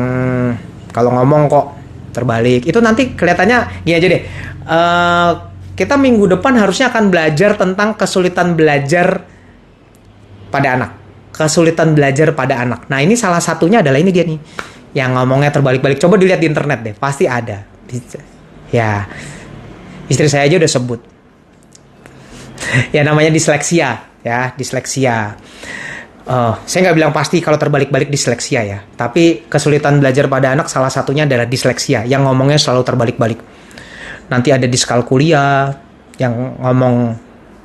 kalau ngomong kok terbalik itu nanti kelihatannya gini aja deh uh, kita minggu depan harusnya akan belajar tentang kesulitan belajar pada anak kesulitan belajar pada anak. Nah ini salah satunya adalah ini dia nih yang ngomongnya terbalik-balik. Coba dilihat di internet deh, pasti ada. Ya istri saya aja udah sebut. ya namanya disleksia ya disleksia. Uh, saya nggak bilang pasti kalau terbalik-balik disleksia ya, tapi kesulitan belajar pada anak salah satunya adalah disleksia yang ngomongnya selalu terbalik-balik. Nanti ada diskalkulia yang ngomong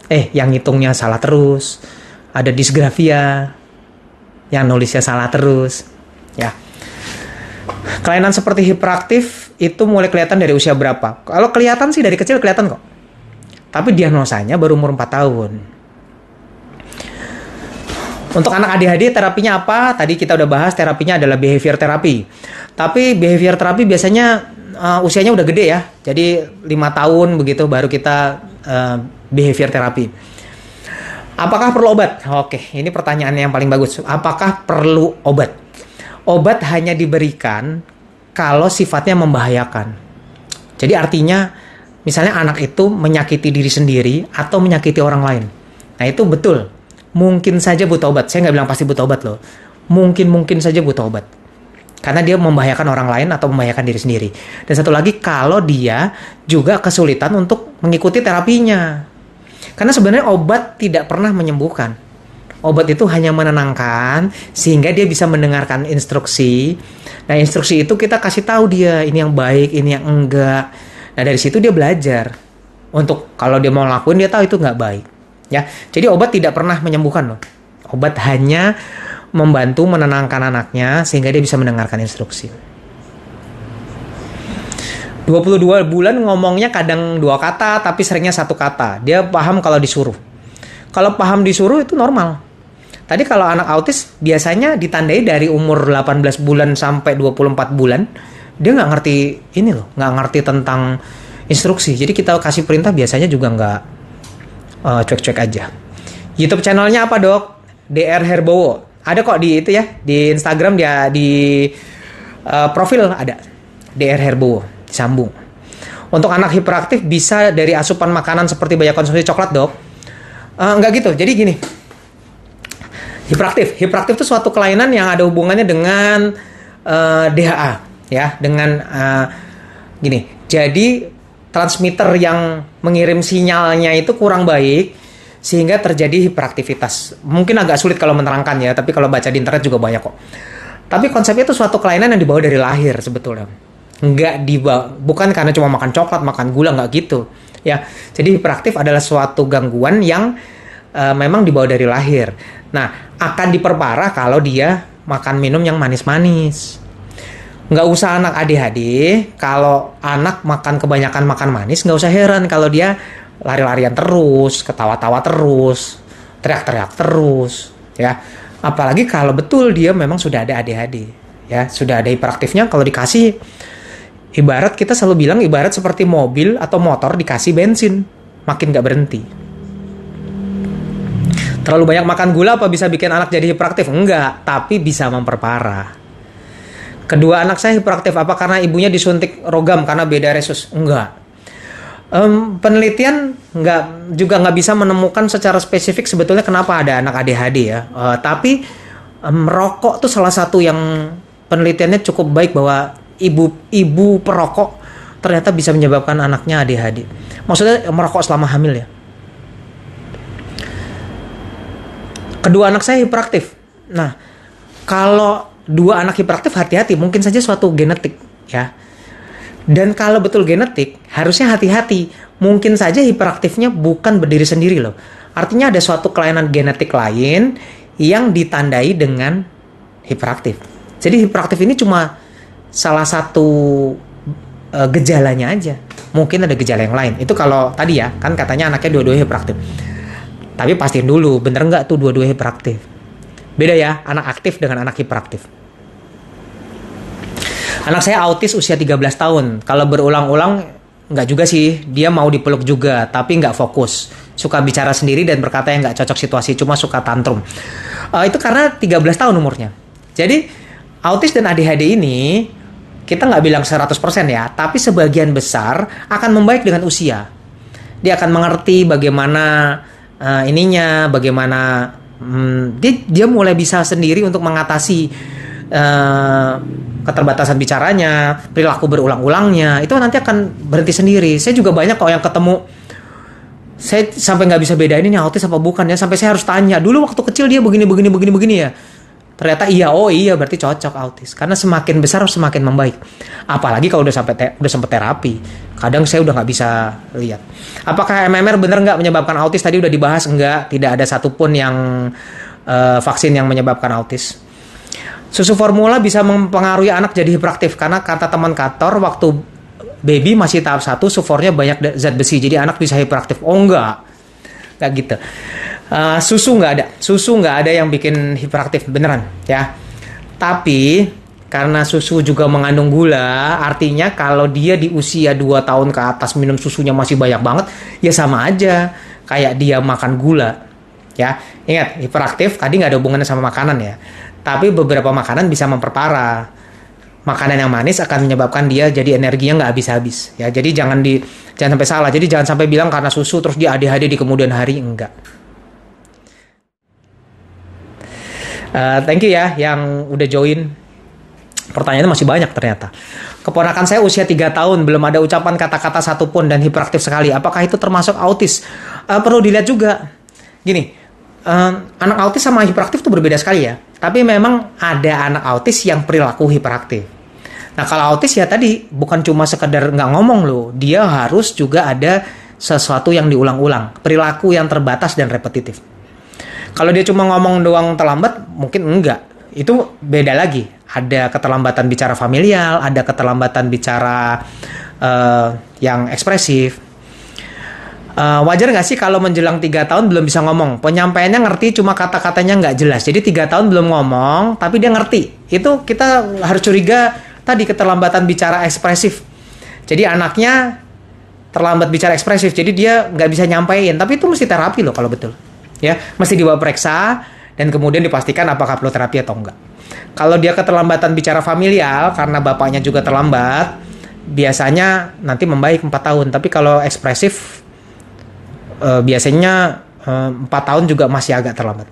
eh yang ngitungnya salah terus, ada disgrafia yang nulisnya salah terus ya kelainan seperti hiperaktif itu mulai kelihatan dari usia berapa kalau kelihatan sih dari kecil kelihatan kok tapi diagnosanya baru umur 4 tahun untuk anak ADHD terapinya apa? Tadi kita udah bahas terapinya adalah behavior therapy. Tapi behavior therapy biasanya uh, usianya udah gede ya. Jadi lima tahun begitu baru kita uh, behavior therapy. Apakah perlu obat? Oke, ini pertanyaan yang paling bagus. Apakah perlu obat? Obat hanya diberikan kalau sifatnya membahayakan. Jadi artinya misalnya anak itu menyakiti diri sendiri atau menyakiti orang lain. Nah itu betul. Mungkin saja butuh obat. Saya nggak bilang pasti butuh obat loh. Mungkin-mungkin saja butuh obat. Karena dia membahayakan orang lain atau membahayakan diri sendiri. Dan satu lagi kalau dia juga kesulitan untuk mengikuti terapinya karena sebenarnya obat tidak pernah menyembuhkan. Obat itu hanya menenangkan sehingga dia bisa mendengarkan instruksi. Nah, instruksi itu kita kasih tahu dia ini yang baik, ini yang enggak. Nah, dari situ dia belajar untuk kalau dia mau lakuin dia tahu itu enggak baik. Ya, jadi obat tidak pernah menyembuhkan loh. Obat hanya membantu menenangkan anaknya sehingga dia bisa mendengarkan instruksi. 22 bulan ngomongnya kadang dua kata tapi seringnya satu kata. Dia paham kalau disuruh. Kalau paham disuruh itu normal. Tadi kalau anak autis biasanya ditandai dari umur 18 bulan sampai 24 bulan dia nggak ngerti ini loh, nggak ngerti tentang instruksi. Jadi kita kasih perintah biasanya juga nggak uh, cuek-cuek aja. YouTube channelnya apa dok? Dr Herbowo. Ada kok di itu ya di Instagram dia di uh, profil ada Dr Herbowo disambung. Untuk anak hiperaktif bisa dari asupan makanan seperti banyak konsumsi coklat dok. Uh, nggak gitu. Jadi gini, hiperaktif. Hiperaktif itu suatu kelainan yang ada hubungannya dengan uh, eh, DHA, ya, dengan uh, gini. Jadi transmitter yang mengirim sinyalnya itu kurang baik sehingga terjadi hiperaktivitas. Mungkin agak sulit kalau menerangkan ya, tapi kalau baca di internet juga banyak kok. Tapi konsepnya itu suatu kelainan yang dibawa dari lahir sebetulnya nggak dibawa bukan karena cuma makan coklat makan gula nggak gitu ya jadi hiperaktif adalah suatu gangguan yang uh, memang dibawa dari lahir nah akan diperparah kalau dia makan minum yang manis-manis nggak usah anak ADHD kalau anak makan kebanyakan makan manis nggak usah heran kalau dia lari-larian terus ketawa-tawa terus teriak-teriak terus ya apalagi kalau betul dia memang sudah ada ADHD ya sudah ada hiperaktifnya kalau dikasih Ibarat kita selalu bilang ibarat seperti mobil atau motor dikasih bensin, makin gak berhenti. Terlalu banyak makan gula apa bisa bikin anak jadi hiperaktif? Enggak, tapi bisa memperparah. Kedua anak saya hiperaktif apa karena ibunya disuntik rogam karena beda resus? Enggak. Um, penelitian nggak juga nggak bisa menemukan secara spesifik sebetulnya kenapa ada anak ADHD ya. Uh, tapi merokok um, tuh salah satu yang penelitiannya cukup baik bahwa ibu ibu perokok ternyata bisa menyebabkan anaknya ADHD. Maksudnya merokok selama hamil ya. Kedua anak saya hiperaktif. Nah, kalau dua anak hiperaktif hati-hati, mungkin saja suatu genetik ya. Dan kalau betul genetik, harusnya hati-hati. Mungkin saja hiperaktifnya bukan berdiri sendiri loh. Artinya ada suatu kelainan genetik lain yang ditandai dengan hiperaktif. Jadi hiperaktif ini cuma salah satu uh, gejalanya aja. Mungkin ada gejala yang lain. Itu kalau tadi ya, kan katanya anaknya dua-duanya hiperaktif. Tapi pastiin dulu, bener nggak tuh dua-duanya hiperaktif? Beda ya, anak aktif dengan anak hiperaktif. Anak saya autis usia 13 tahun. Kalau berulang-ulang nggak juga sih dia mau dipeluk juga tapi nggak fokus suka bicara sendiri dan berkata yang nggak cocok situasi cuma suka tantrum uh, itu karena 13 tahun umurnya jadi autis dan ADHD ini kita nggak bilang 100% ya, tapi sebagian besar akan membaik dengan usia. Dia akan mengerti bagaimana uh, ininya, bagaimana hmm, dia dia mulai bisa sendiri untuk mengatasi uh, keterbatasan bicaranya, perilaku berulang-ulangnya. Itu nanti akan berhenti sendiri. Saya juga banyak kok yang ketemu saya sampai nggak bisa bedain ini autis apa bukan ya sampai saya harus tanya dulu waktu kecil dia begini begini begini begini ya ternyata iya oh iya berarti cocok autis karena semakin besar semakin membaik apalagi kalau udah sampai te udah sempet terapi kadang saya udah nggak bisa lihat apakah MMR benar nggak menyebabkan autis tadi udah dibahas enggak tidak ada satupun yang uh, vaksin yang menyebabkan autis susu formula bisa mempengaruhi anak jadi hiperaktif karena kata teman kantor waktu baby masih tahap satu sufornya banyak zat besi jadi anak bisa hiperaktif oh enggak nggak gitu Eh, susu nggak ada susu nggak ada yang bikin hiperaktif beneran ya tapi karena susu juga mengandung gula, artinya kalau dia di usia 2 tahun ke atas minum susunya masih banyak banget, ya sama aja kayak dia makan gula. Ya, ingat hiperaktif tadi nggak ada hubungannya sama makanan ya. Tapi beberapa makanan bisa memperparah. Makanan yang manis akan menyebabkan dia jadi energinya nggak habis-habis. Ya, jadi jangan di jangan sampai salah. Jadi jangan sampai bilang karena susu terus dia ADHD di kemudian hari enggak. Eh, thank you ya yang udah join. Pertanyaannya masih banyak ternyata. Keponakan saya usia 3 tahun, belum ada ucapan kata-kata satupun dan hiperaktif sekali. Apakah itu termasuk autis? Uh, perlu dilihat juga. Gini, uh, anak autis sama hiperaktif itu berbeda sekali ya. Tapi memang ada anak autis yang perilaku hiperaktif. Nah kalau autis ya tadi bukan cuma sekedar nggak ngomong loh, dia harus juga ada sesuatu yang diulang-ulang, perilaku yang terbatas dan repetitif. Kalau dia cuma ngomong doang terlambat, mungkin enggak. Itu beda lagi. Ada keterlambatan bicara familial, ada keterlambatan bicara uh, yang ekspresif. Uh, wajar nggak sih kalau menjelang tiga tahun belum bisa ngomong? Penyampaiannya ngerti, cuma kata-katanya nggak jelas. Jadi tiga tahun belum ngomong, tapi dia ngerti. Itu kita harus curiga tadi keterlambatan bicara ekspresif. Jadi anaknya terlambat bicara ekspresif, jadi dia nggak bisa nyampaikan Tapi itu mesti terapi loh kalau betul ya mesti dibawa periksa dan kemudian dipastikan apakah perlu terapi atau enggak. Kalau dia keterlambatan bicara familial karena bapaknya juga terlambat, biasanya nanti membaik 4 tahun. Tapi kalau ekspresif eh, biasanya eh, empat 4 tahun juga masih agak terlambat.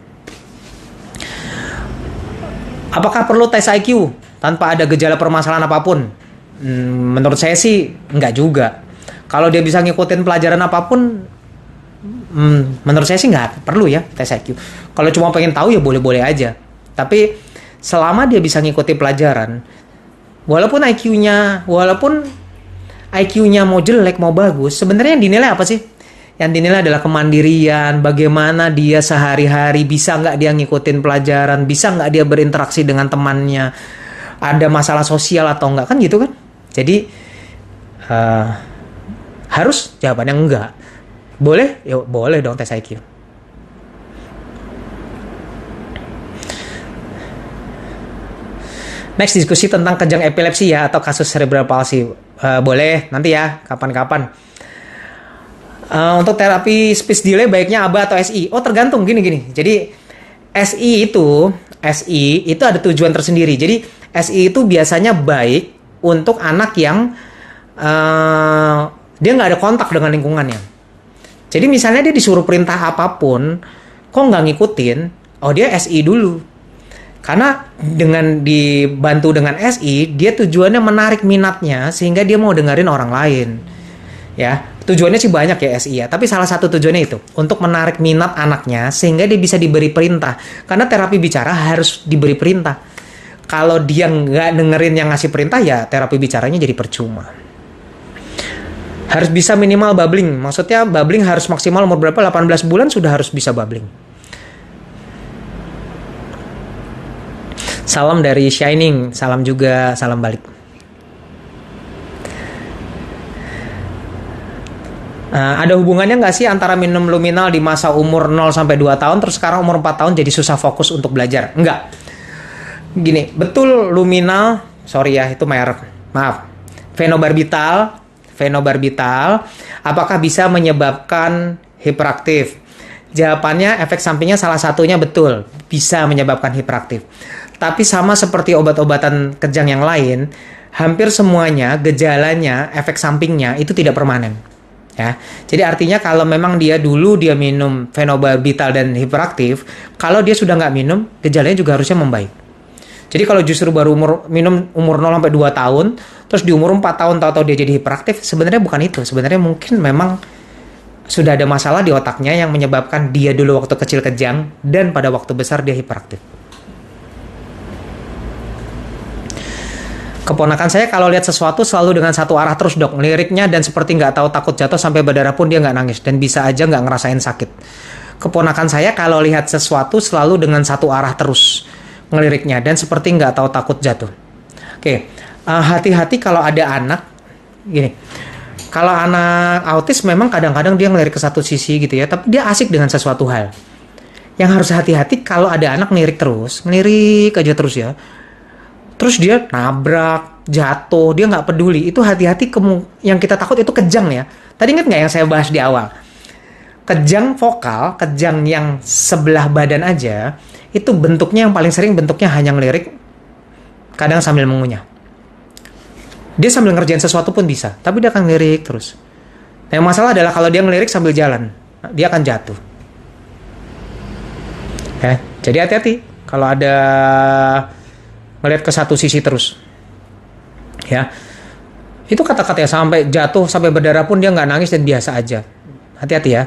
Apakah perlu tes IQ tanpa ada gejala permasalahan apapun? Hmm, menurut saya sih enggak juga. Kalau dia bisa ngikutin pelajaran apapun, hmm, menurut saya sih nggak perlu ya tes IQ. Kalau cuma pengen tahu ya boleh-boleh aja. Tapi selama dia bisa ngikuti pelajaran, walaupun IQ-nya, walaupun IQ-nya mau jelek mau bagus, sebenarnya yang dinilai apa sih? Yang dinilai adalah kemandirian, bagaimana dia sehari-hari bisa nggak dia ngikutin pelajaran, bisa nggak dia berinteraksi dengan temannya, ada masalah sosial atau enggak kan gitu kan? Jadi uh, harus jawabannya enggak boleh? Ya boleh dong tes IQ. Next diskusi tentang kejang epilepsi ya atau kasus cerebral palsy. Uh, boleh nanti ya kapan-kapan. Uh, untuk terapi speech delay baiknya ABA atau SI. Oh tergantung gini-gini. Jadi SI itu SI itu ada tujuan tersendiri. Jadi SI itu biasanya baik untuk anak yang uh, dia nggak ada kontak dengan lingkungannya. Jadi misalnya dia disuruh perintah apapun, kok nggak ngikutin? Oh dia SI dulu. Karena dengan dibantu dengan SI, dia tujuannya menarik minatnya sehingga dia mau dengerin orang lain. Ya, tujuannya sih banyak ya SI ya, tapi salah satu tujuannya itu untuk menarik minat anaknya sehingga dia bisa diberi perintah. Karena terapi bicara harus diberi perintah. Kalau dia nggak dengerin yang ngasih perintah ya terapi bicaranya jadi percuma harus bisa minimal bubbling. Maksudnya bubbling harus maksimal umur berapa? 18 bulan sudah harus bisa bubbling. Salam dari Shining, salam juga, salam balik. Uh, ada hubungannya nggak sih antara minum luminal di masa umur 0 sampai 2 tahun terus sekarang umur 4 tahun jadi susah fokus untuk belajar? Enggak. Gini, betul luminal, sorry ya itu merek. Maaf. Phenobarbital fenobarbital apakah bisa menyebabkan hiperaktif? Jawabannya efek sampingnya salah satunya betul, bisa menyebabkan hiperaktif. Tapi sama seperti obat-obatan kejang yang lain, hampir semuanya gejalanya, efek sampingnya itu tidak permanen. Ya. Jadi artinya kalau memang dia dulu dia minum fenobarbital dan hiperaktif, kalau dia sudah nggak minum, gejalanya juga harusnya membaik. Jadi kalau justru baru umur minum umur 0 sampai 2 tahun, terus di umur 4 tahun tahu-tahu dia jadi hiperaktif, sebenarnya bukan itu. Sebenarnya mungkin memang sudah ada masalah di otaknya yang menyebabkan dia dulu waktu kecil kejang dan pada waktu besar dia hiperaktif. Keponakan saya kalau lihat sesuatu selalu dengan satu arah terus dok, liriknya dan seperti nggak tahu takut jatuh sampai berdarah pun dia nggak nangis dan bisa aja nggak ngerasain sakit. Keponakan saya kalau lihat sesuatu selalu dengan satu arah terus ngeliriknya dan seperti nggak tahu takut jatuh. Oke, okay. uh, eh, hati-hati kalau ada anak gini. Kalau anak autis memang kadang-kadang dia ngelirik ke satu sisi gitu ya, tapi dia asik dengan sesuatu hal. Yang harus hati-hati kalau ada anak ngelirik terus, ngelirik aja terus ya. Terus dia nabrak, jatuh, dia nggak peduli. Itu hati-hati yang kita takut itu kejang ya. Tadi inget nggak yang saya bahas di awal? kejang vokal, kejang yang sebelah badan aja, itu bentuknya yang paling sering bentuknya hanya ngelirik, kadang sambil mengunyah. Dia sambil ngerjain sesuatu pun bisa, tapi dia akan ngelirik terus. Nah, yang masalah adalah kalau dia ngelirik sambil jalan, dia akan jatuh. Ya, jadi hati-hati kalau ada melihat ke satu sisi terus. Ya. Itu kata-kata yang sampai jatuh, sampai berdarah pun dia nggak nangis dan biasa aja. Hati-hati ya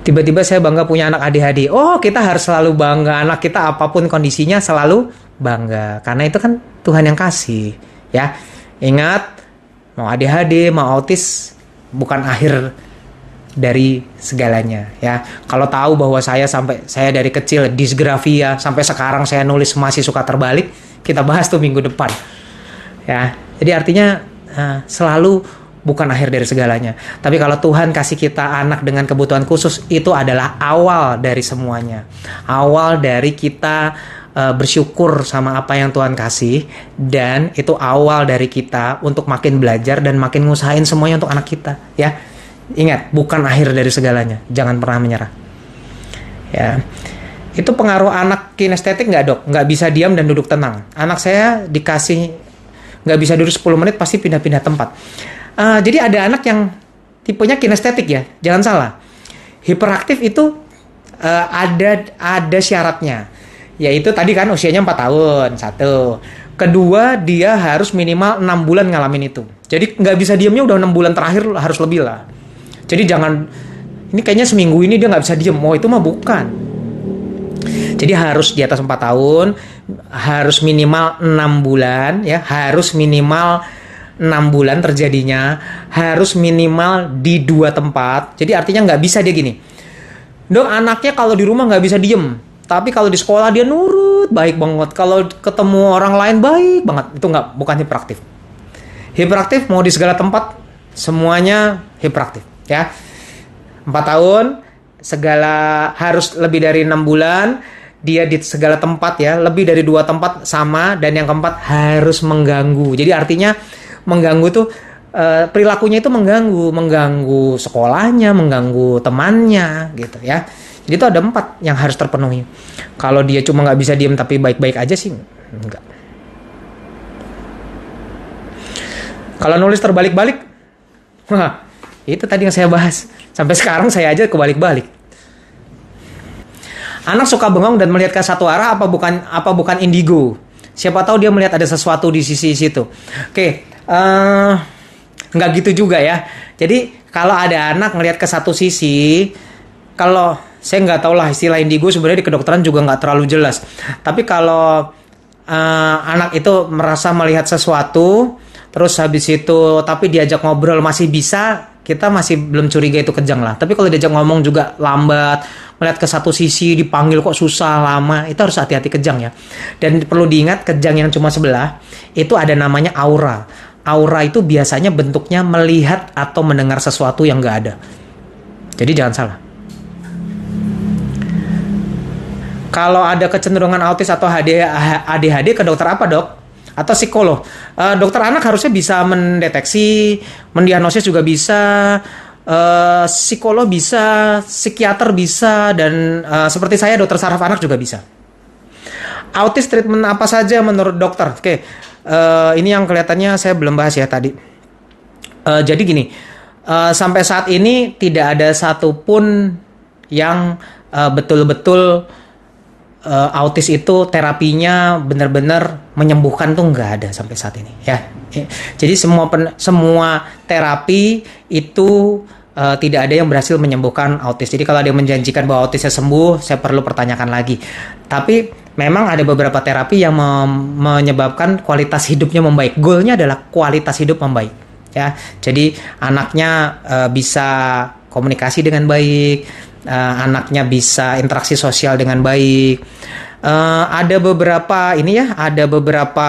tiba-tiba saya bangga punya anak adik-adik. Oh, kita harus selalu bangga anak kita apapun kondisinya selalu bangga karena itu kan Tuhan yang kasih, ya. Ingat mau ADHD, mau autis bukan akhir dari segalanya ya. Kalau tahu bahwa saya sampai saya dari kecil disgrafia ya, sampai sekarang saya nulis masih suka terbalik, kita bahas tuh minggu depan. Ya. Jadi artinya eh, selalu bukan akhir dari segalanya. Tapi kalau Tuhan kasih kita anak dengan kebutuhan khusus, itu adalah awal dari semuanya. Awal dari kita uh, bersyukur sama apa yang Tuhan kasih dan itu awal dari kita untuk makin belajar dan makin ngusahain semuanya untuk anak kita, ya. Ingat, bukan akhir dari segalanya. Jangan pernah menyerah. Ya. Itu pengaruh anak kinestetik nggak dok? Nggak bisa diam dan duduk tenang. Anak saya dikasih nggak bisa duduk 10 menit pasti pindah-pindah tempat uh, jadi ada anak yang tipenya kinestetik ya, jangan salah. Hiperaktif itu uh, ada ada syaratnya, yaitu tadi kan usianya 4 tahun satu. Kedua dia harus minimal enam bulan ngalamin itu. Jadi nggak bisa diemnya udah enam bulan terakhir harus lebih lah. Jadi jangan ini kayaknya seminggu ini dia nggak bisa diem. Oh itu mah bukan. Jadi harus di atas 4 tahun, harus minimal 6 bulan ya, harus minimal enam bulan terjadinya harus minimal di dua tempat. Jadi artinya nggak bisa dia gini. Dok anaknya kalau di rumah nggak bisa diem, tapi kalau di sekolah dia nurut baik banget. Kalau ketemu orang lain baik banget. Itu nggak bukan hiperaktif. Hiperaktif mau di segala tempat semuanya hiperaktif ya. Empat tahun segala harus lebih dari enam bulan dia di segala tempat ya lebih dari dua tempat sama dan yang keempat harus mengganggu jadi artinya mengganggu tuh uh, perilakunya itu mengganggu, mengganggu sekolahnya, mengganggu temannya gitu ya. Jadi itu ada empat yang harus terpenuhi. Kalau dia cuma nggak bisa diem tapi baik-baik aja sih enggak. Kalau nulis terbalik-balik, itu tadi yang saya bahas. Sampai sekarang saya aja kebalik-balik. Anak suka bengong dan melihat ke satu arah apa bukan apa bukan indigo. Siapa tahu dia melihat ada sesuatu di sisi situ. Oke, uh, nggak gitu juga ya. Jadi kalau ada anak ngelihat ke satu sisi, kalau saya nggak tahu lah istilah indigo sebenarnya di kedokteran juga nggak terlalu jelas. Tapi kalau uh, anak itu merasa melihat sesuatu, terus habis itu tapi diajak ngobrol masih bisa, kita masih belum curiga itu kejang lah. Tapi kalau diajak ngomong juga lambat, melihat ke satu sisi dipanggil kok susah lama, itu harus hati-hati kejang ya. Dan perlu diingat kejang yang cuma sebelah itu ada namanya aura aura itu biasanya bentuknya melihat atau mendengar sesuatu yang nggak ada. Jadi jangan salah. Kalau ada kecenderungan autis atau ADHD ke dokter apa dok? Atau psikolog? Eh, dokter anak harusnya bisa mendeteksi, mendiagnosis juga bisa, uh, psikolog bisa, psikiater bisa, dan uh, seperti saya dokter saraf anak juga bisa. Autis treatment apa saja menurut dokter? Oke, okay uh, ini yang kelihatannya saya belum bahas ya tadi. Uh, jadi gini, uh, sampai saat ini tidak ada satupun yang betul betul-betul uh, autis itu terapinya benar-benar menyembuhkan tuh nggak ada sampai saat ini ya. Jadi semua pen, semua terapi itu uh, tidak ada yang berhasil menyembuhkan autis. Jadi kalau ada yang menjanjikan bahwa autisnya sembuh, saya perlu pertanyakan lagi. Tapi memang ada beberapa terapi yang menyebabkan kualitas hidupnya membaik. Goalnya adalah kualitas hidup membaik. Ya, jadi anaknya uh, bisa komunikasi dengan baik, uh, anaknya bisa interaksi sosial dengan baik. Uh, ada beberapa ini ya, ada beberapa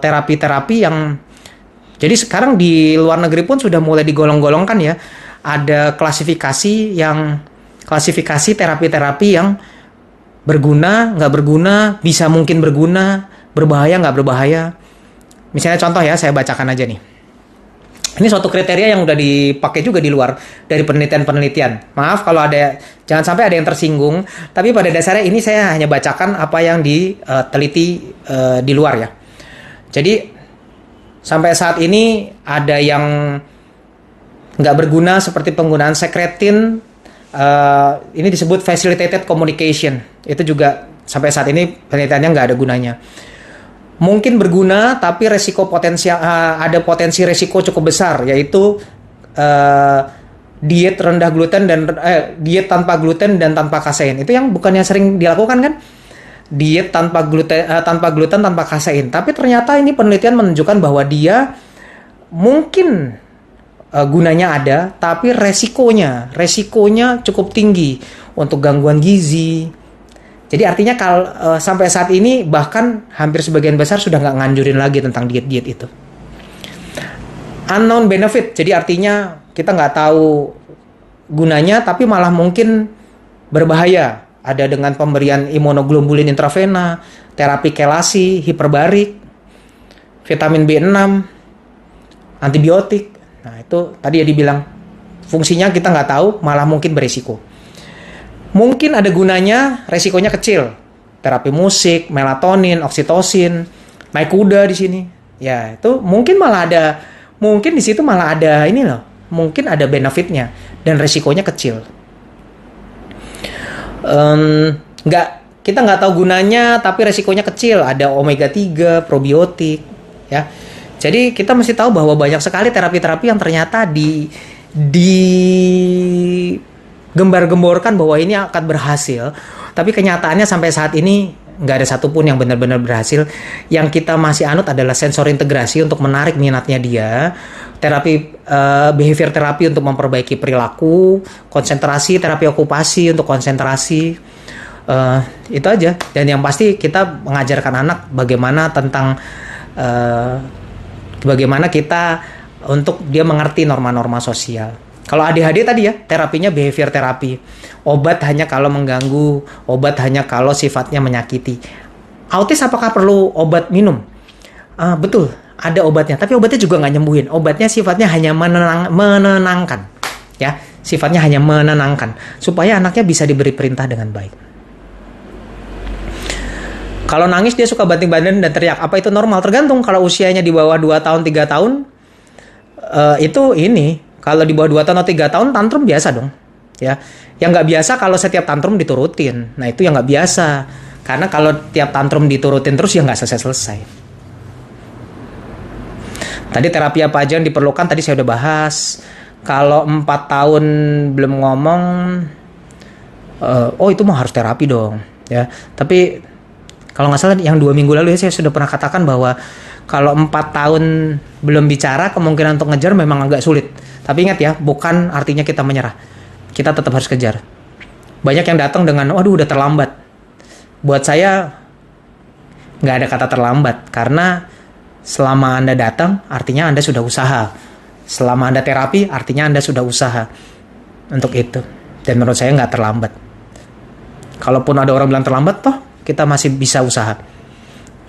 terapi-terapi yang jadi sekarang di luar negeri pun sudah mulai digolong-golongkan ya. Ada klasifikasi yang klasifikasi terapi-terapi yang berguna nggak berguna bisa mungkin berguna berbahaya nggak berbahaya misalnya contoh ya saya bacakan aja nih ini suatu kriteria yang udah dipakai juga di luar dari penelitian-penelitian. Maaf kalau ada jangan sampai ada yang tersinggung, tapi pada dasarnya ini saya hanya bacakan apa yang diteliti eh, di luar ya. Jadi sampai saat ini ada yang nggak berguna seperti penggunaan sekretin uh, ini disebut facilitated communication. Itu juga sampai saat ini penelitiannya nggak ada gunanya. Mungkin berguna, tapi resiko potensial uh, ada potensi resiko cukup besar, yaitu uh, diet rendah gluten dan uh, diet tanpa gluten dan tanpa kasein. Itu yang bukannya sering dilakukan kan? Diet tanpa gluten uh, tanpa gluten tanpa kasein. Tapi ternyata ini penelitian menunjukkan bahwa dia mungkin uh, gunanya ada, tapi resikonya, resikonya cukup tinggi untuk gangguan gizi. Jadi artinya kalau uh, eh, sampai saat ini bahkan hampir sebagian besar sudah nggak nganjurin lagi tentang diet-diet itu. Unknown benefit, jadi artinya kita nggak tahu gunanya, tapi malah mungkin berbahaya. Ada dengan pemberian imunoglobulin intravena, terapi kelasi, hiperbarik, vitamin B6, antibiotik itu tadi ya dibilang fungsinya kita nggak tahu malah mungkin beresiko mungkin ada gunanya resikonya kecil terapi musik melatonin oksitosin naik kuda di sini ya itu mungkin malah ada mungkin di situ malah ada ini loh mungkin ada benefitnya dan resikonya kecil nggak kita nggak tahu gunanya tapi resikonya kecil ada omega 3 probiotik ya jadi kita mesti tahu bahwa banyak sekali terapi-terapi yang ternyata di di gembar-gemborkan bahwa ini akan berhasil, tapi kenyataannya sampai saat ini nggak ada satupun yang benar-benar berhasil. Yang kita masih anut adalah sensor integrasi untuk menarik minatnya dia, terapi uh, behavior terapi untuk memperbaiki perilaku, konsentrasi terapi okupasi untuk konsentrasi. Uh, itu aja. Dan yang pasti kita mengajarkan anak bagaimana tentang uh, bagaimana kita untuk dia mengerti norma-norma sosial. Kalau ADHD tadi ya, terapinya behavior terapi. Obat hanya kalau mengganggu, obat hanya kalau sifatnya menyakiti. Autis apakah perlu obat minum? Uh, betul, ada obatnya, tapi obatnya juga nggak nyembuhin. Obatnya sifatnya hanya menenang, menenangkan, ya, sifatnya hanya menenangkan supaya anaknya bisa diberi perintah dengan baik. Kalau nangis dia suka banting badan dan teriak. Apa itu normal? Tergantung kalau usianya di bawah 2 tahun, 3 tahun uh, itu ini. Kalau di bawah 2 tahun atau 3 tahun tantrum biasa dong. Ya. Yang nggak biasa kalau setiap tantrum diturutin. Nah, itu yang nggak biasa. Karena kalau tiap tantrum diturutin terus ya nggak selesai-selesai. Tadi terapi apa aja yang diperlukan tadi saya udah bahas. Kalau 4 tahun belum ngomong, uh, oh itu mah harus terapi dong, ya. Tapi kalau nggak salah yang dua minggu lalu ya saya sudah pernah katakan bahwa kalau empat tahun belum bicara kemungkinan untuk ngejar memang agak sulit. Tapi ingat ya, bukan artinya kita menyerah. Kita tetap harus kejar. Banyak yang datang dengan, waduh udah terlambat. Buat saya nggak ada kata terlambat karena selama anda datang artinya anda sudah usaha. Selama anda terapi artinya anda sudah usaha untuk itu. Dan menurut saya nggak terlambat kalaupun ada orang bilang terlambat toh kita masih bisa usaha.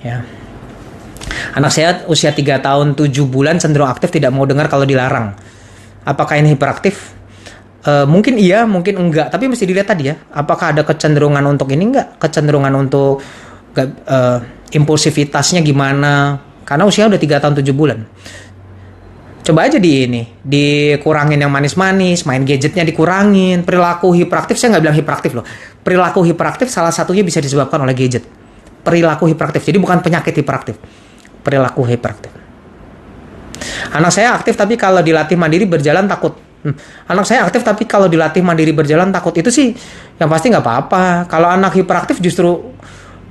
Ya. Anak sehat usia 3 tahun 7 bulan cenderung aktif tidak mau dengar kalau dilarang. Apakah ini hiperaktif? E, mungkin iya, mungkin enggak. Tapi mesti dilihat tadi ya. Apakah ada kecenderungan untuk ini enggak? Kecenderungan untuk e, impulsivitasnya gimana? Karena usia udah 3 tahun 7 bulan coba aja di ini dikurangin yang manis-manis main gadgetnya dikurangin perilaku hiperaktif saya nggak bilang hiperaktif loh perilaku hiperaktif salah satunya bisa disebabkan oleh gadget perilaku hiperaktif jadi bukan penyakit hiperaktif perilaku hiperaktif anak saya aktif tapi kalau dilatih mandiri berjalan takut hmm. anak saya aktif tapi kalau dilatih mandiri berjalan takut itu sih yang pasti nggak apa-apa kalau anak hiperaktif justru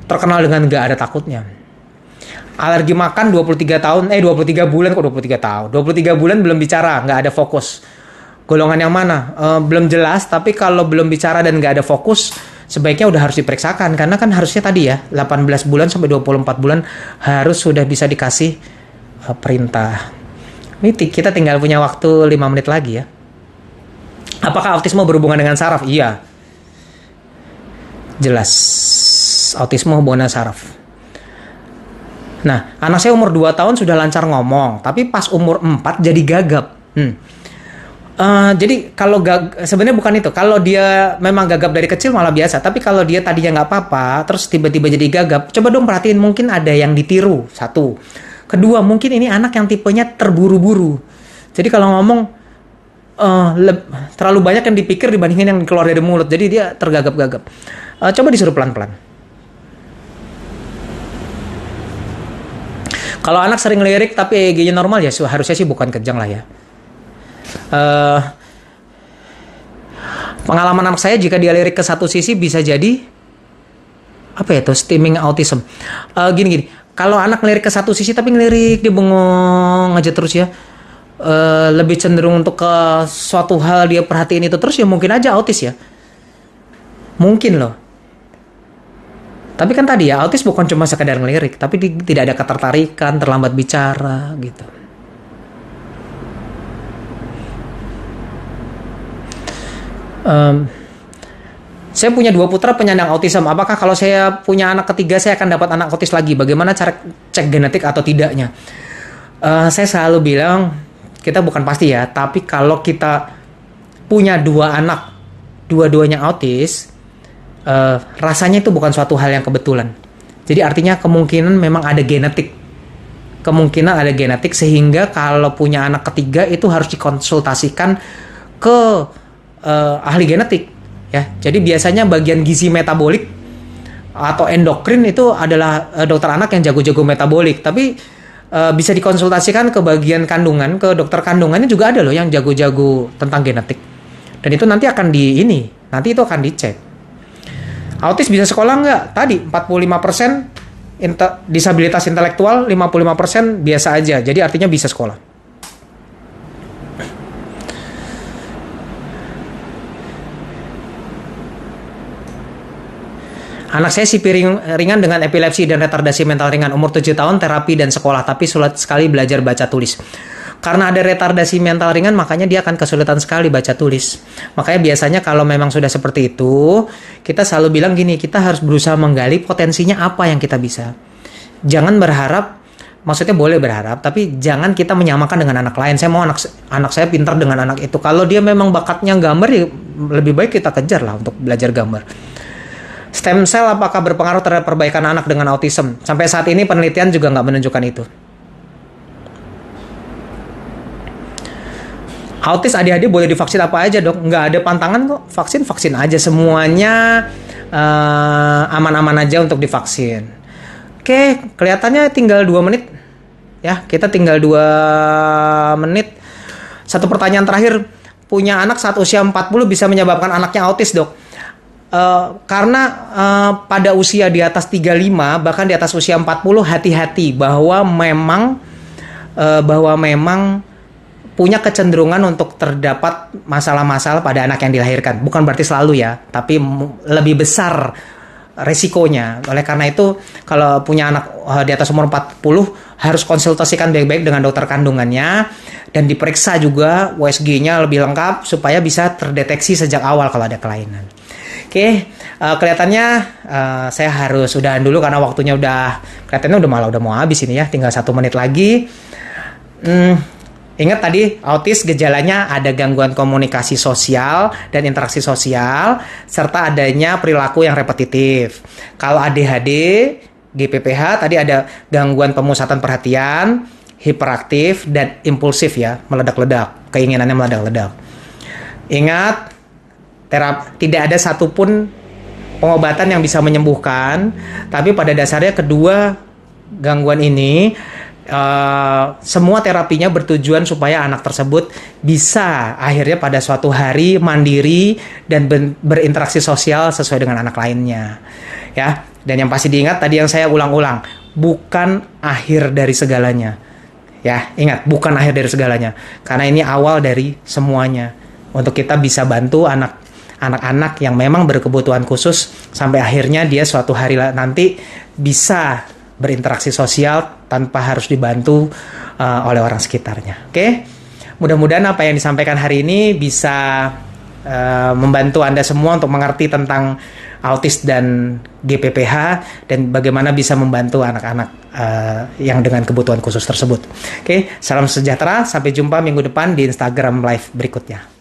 terkenal dengan nggak ada takutnya alergi makan 23 tahun eh 23 bulan kok 23 tahun 23 bulan belum bicara nggak ada fokus golongan yang mana e, belum jelas tapi kalau belum bicara dan nggak ada fokus sebaiknya udah harus diperiksakan karena kan harusnya tadi ya 18 bulan sampai 24 bulan harus sudah bisa dikasih e, perintah ini kita tinggal punya waktu 5 menit lagi ya apakah autisme berhubungan dengan saraf iya jelas autisme hubungan saraf Nah, anak saya umur 2 tahun sudah lancar ngomong, tapi pas umur 4 jadi gagap. Hmm. Uh, jadi kalau gag sebenarnya bukan itu. Kalau dia memang gagap dari kecil malah biasa. Tapi kalau dia tadinya nggak apa-apa, terus tiba-tiba jadi gagap, coba dong perhatiin mungkin ada yang ditiru. Satu. Kedua, mungkin ini anak yang tipenya terburu-buru. Jadi kalau ngomong uh, terlalu banyak yang dipikir dibandingin yang keluar dari mulut. Jadi dia tergagap-gagap. Uh, coba disuruh pelan-pelan. Kalau anak sering lirik tapi EEG-nya normal ya harusnya sih bukan kejang lah ya. Uh, pengalaman anak saya jika dia lirik ke satu sisi bisa jadi apa ya itu steaming autism. Uh, eh, gini gini, kalau anak ngelirik ke satu sisi tapi ngelirik dia bengong aja terus ya. Uh, lebih cenderung untuk ke suatu hal dia perhatiin itu terus ya mungkin aja autis ya. Mungkin loh. Tapi kan tadi ya, autis bukan cuma sekedar ngelirik, tapi di, tidak ada ketertarikan, terlambat bicara gitu. Um, saya punya dua putra penyandang autism. Apakah kalau saya punya anak ketiga saya akan dapat anak autis lagi? Bagaimana cara cek genetik atau tidaknya? Uh, saya selalu bilang kita bukan pasti ya, tapi kalau kita punya dua anak, dua-duanya autis, uh, rasanya itu bukan suatu hal yang kebetulan. Jadi artinya kemungkinan memang ada genetik. Kemungkinan ada genetik sehingga kalau punya anak ketiga itu harus dikonsultasikan ke uh, ahli genetik ya. Jadi biasanya bagian gizi metabolik atau endokrin itu adalah uh, dokter anak yang jago-jago metabolik, tapi uh, bisa dikonsultasikan ke bagian kandungan, ke dokter kandungannya juga ada loh yang jago-jago tentang genetik. Dan itu nanti akan di ini, nanti itu akan dicek. Autis bisa sekolah nggak? Tadi 45% persen disabilitas intelektual, 55% biasa aja. Jadi artinya bisa sekolah. Anak saya si ringan dengan epilepsi dan retardasi mental ringan, umur 7 tahun terapi dan sekolah, tapi sulit sekali belajar baca tulis. Karena ada retardasi mental ringan, makanya dia akan kesulitan sekali baca tulis. Makanya biasanya kalau memang sudah seperti itu, kita selalu bilang gini, kita harus berusaha menggali potensinya apa yang kita bisa. Jangan berharap maksudnya boleh berharap tapi jangan kita menyamakan dengan anak lain saya mau anak anak saya pintar dengan anak itu kalau dia memang bakatnya gambar ya lebih baik kita kejar lah untuk belajar gambar stem cell apakah berpengaruh terhadap perbaikan anak dengan autism sampai saat ini penelitian juga nggak menunjukkan itu autis adik-adik boleh divaksin apa aja dok? Nggak ada pantangan kok. Vaksin vaksin aja semuanya eh, aman-aman uh, aja untuk divaksin. Oke, kelihatannya tinggal dua menit. Ya, kita tinggal dua menit. Satu pertanyaan terakhir, punya anak saat usia 40 bisa menyebabkan anaknya autis, Dok? Uh, karena uh, pada usia di atas 35 bahkan di atas usia 40 hati-hati bahwa memang uh, bahwa memang punya kecenderungan untuk terdapat masalah-masalah pada anak yang dilahirkan. Bukan berarti selalu ya, tapi lebih besar resikonya. Oleh karena itu, kalau punya anak eh, di atas umur 40 harus konsultasikan baik-baik dengan dokter kandungannya dan diperiksa juga USG-nya lebih lengkap supaya bisa terdeteksi sejak awal kalau ada kelainan. Oke, okay, uh, eh, kelihatannya uh, saya harus udahan dulu karena waktunya udah kelihatannya udah malah udah mau habis ini ya, tinggal satu menit lagi. Hmm, Ingat tadi autis gejalanya ada gangguan komunikasi sosial dan interaksi sosial serta adanya perilaku yang repetitif. Kalau ADHD, GPPH tadi ada gangguan pemusatan perhatian, hiperaktif dan impulsif ya, meledak-ledak, keinginannya meledak-ledak. Ingat terap tidak ada satupun pengobatan yang bisa menyembuhkan, tapi pada dasarnya kedua gangguan ini Uh, semua terapinya bertujuan supaya anak tersebut bisa akhirnya pada suatu hari mandiri dan berinteraksi sosial sesuai dengan anak lainnya. Ya, dan yang pasti diingat tadi yang saya ulang-ulang, bukan akhir dari segalanya. Ya, ingat, bukan akhir dari segalanya. Karena ini awal dari semuanya. Untuk kita bisa bantu anak anak-anak yang memang berkebutuhan khusus sampai akhirnya dia suatu hari nanti bisa berinteraksi sosial tanpa harus dibantu uh, oleh orang sekitarnya. Oke, okay? mudah-mudahan apa yang disampaikan hari ini bisa uh, membantu anda semua untuk mengerti tentang autis dan GPPH dan bagaimana bisa membantu anak-anak uh, yang dengan kebutuhan khusus tersebut. Oke, okay? salam sejahtera. Sampai jumpa minggu depan di Instagram Live berikutnya.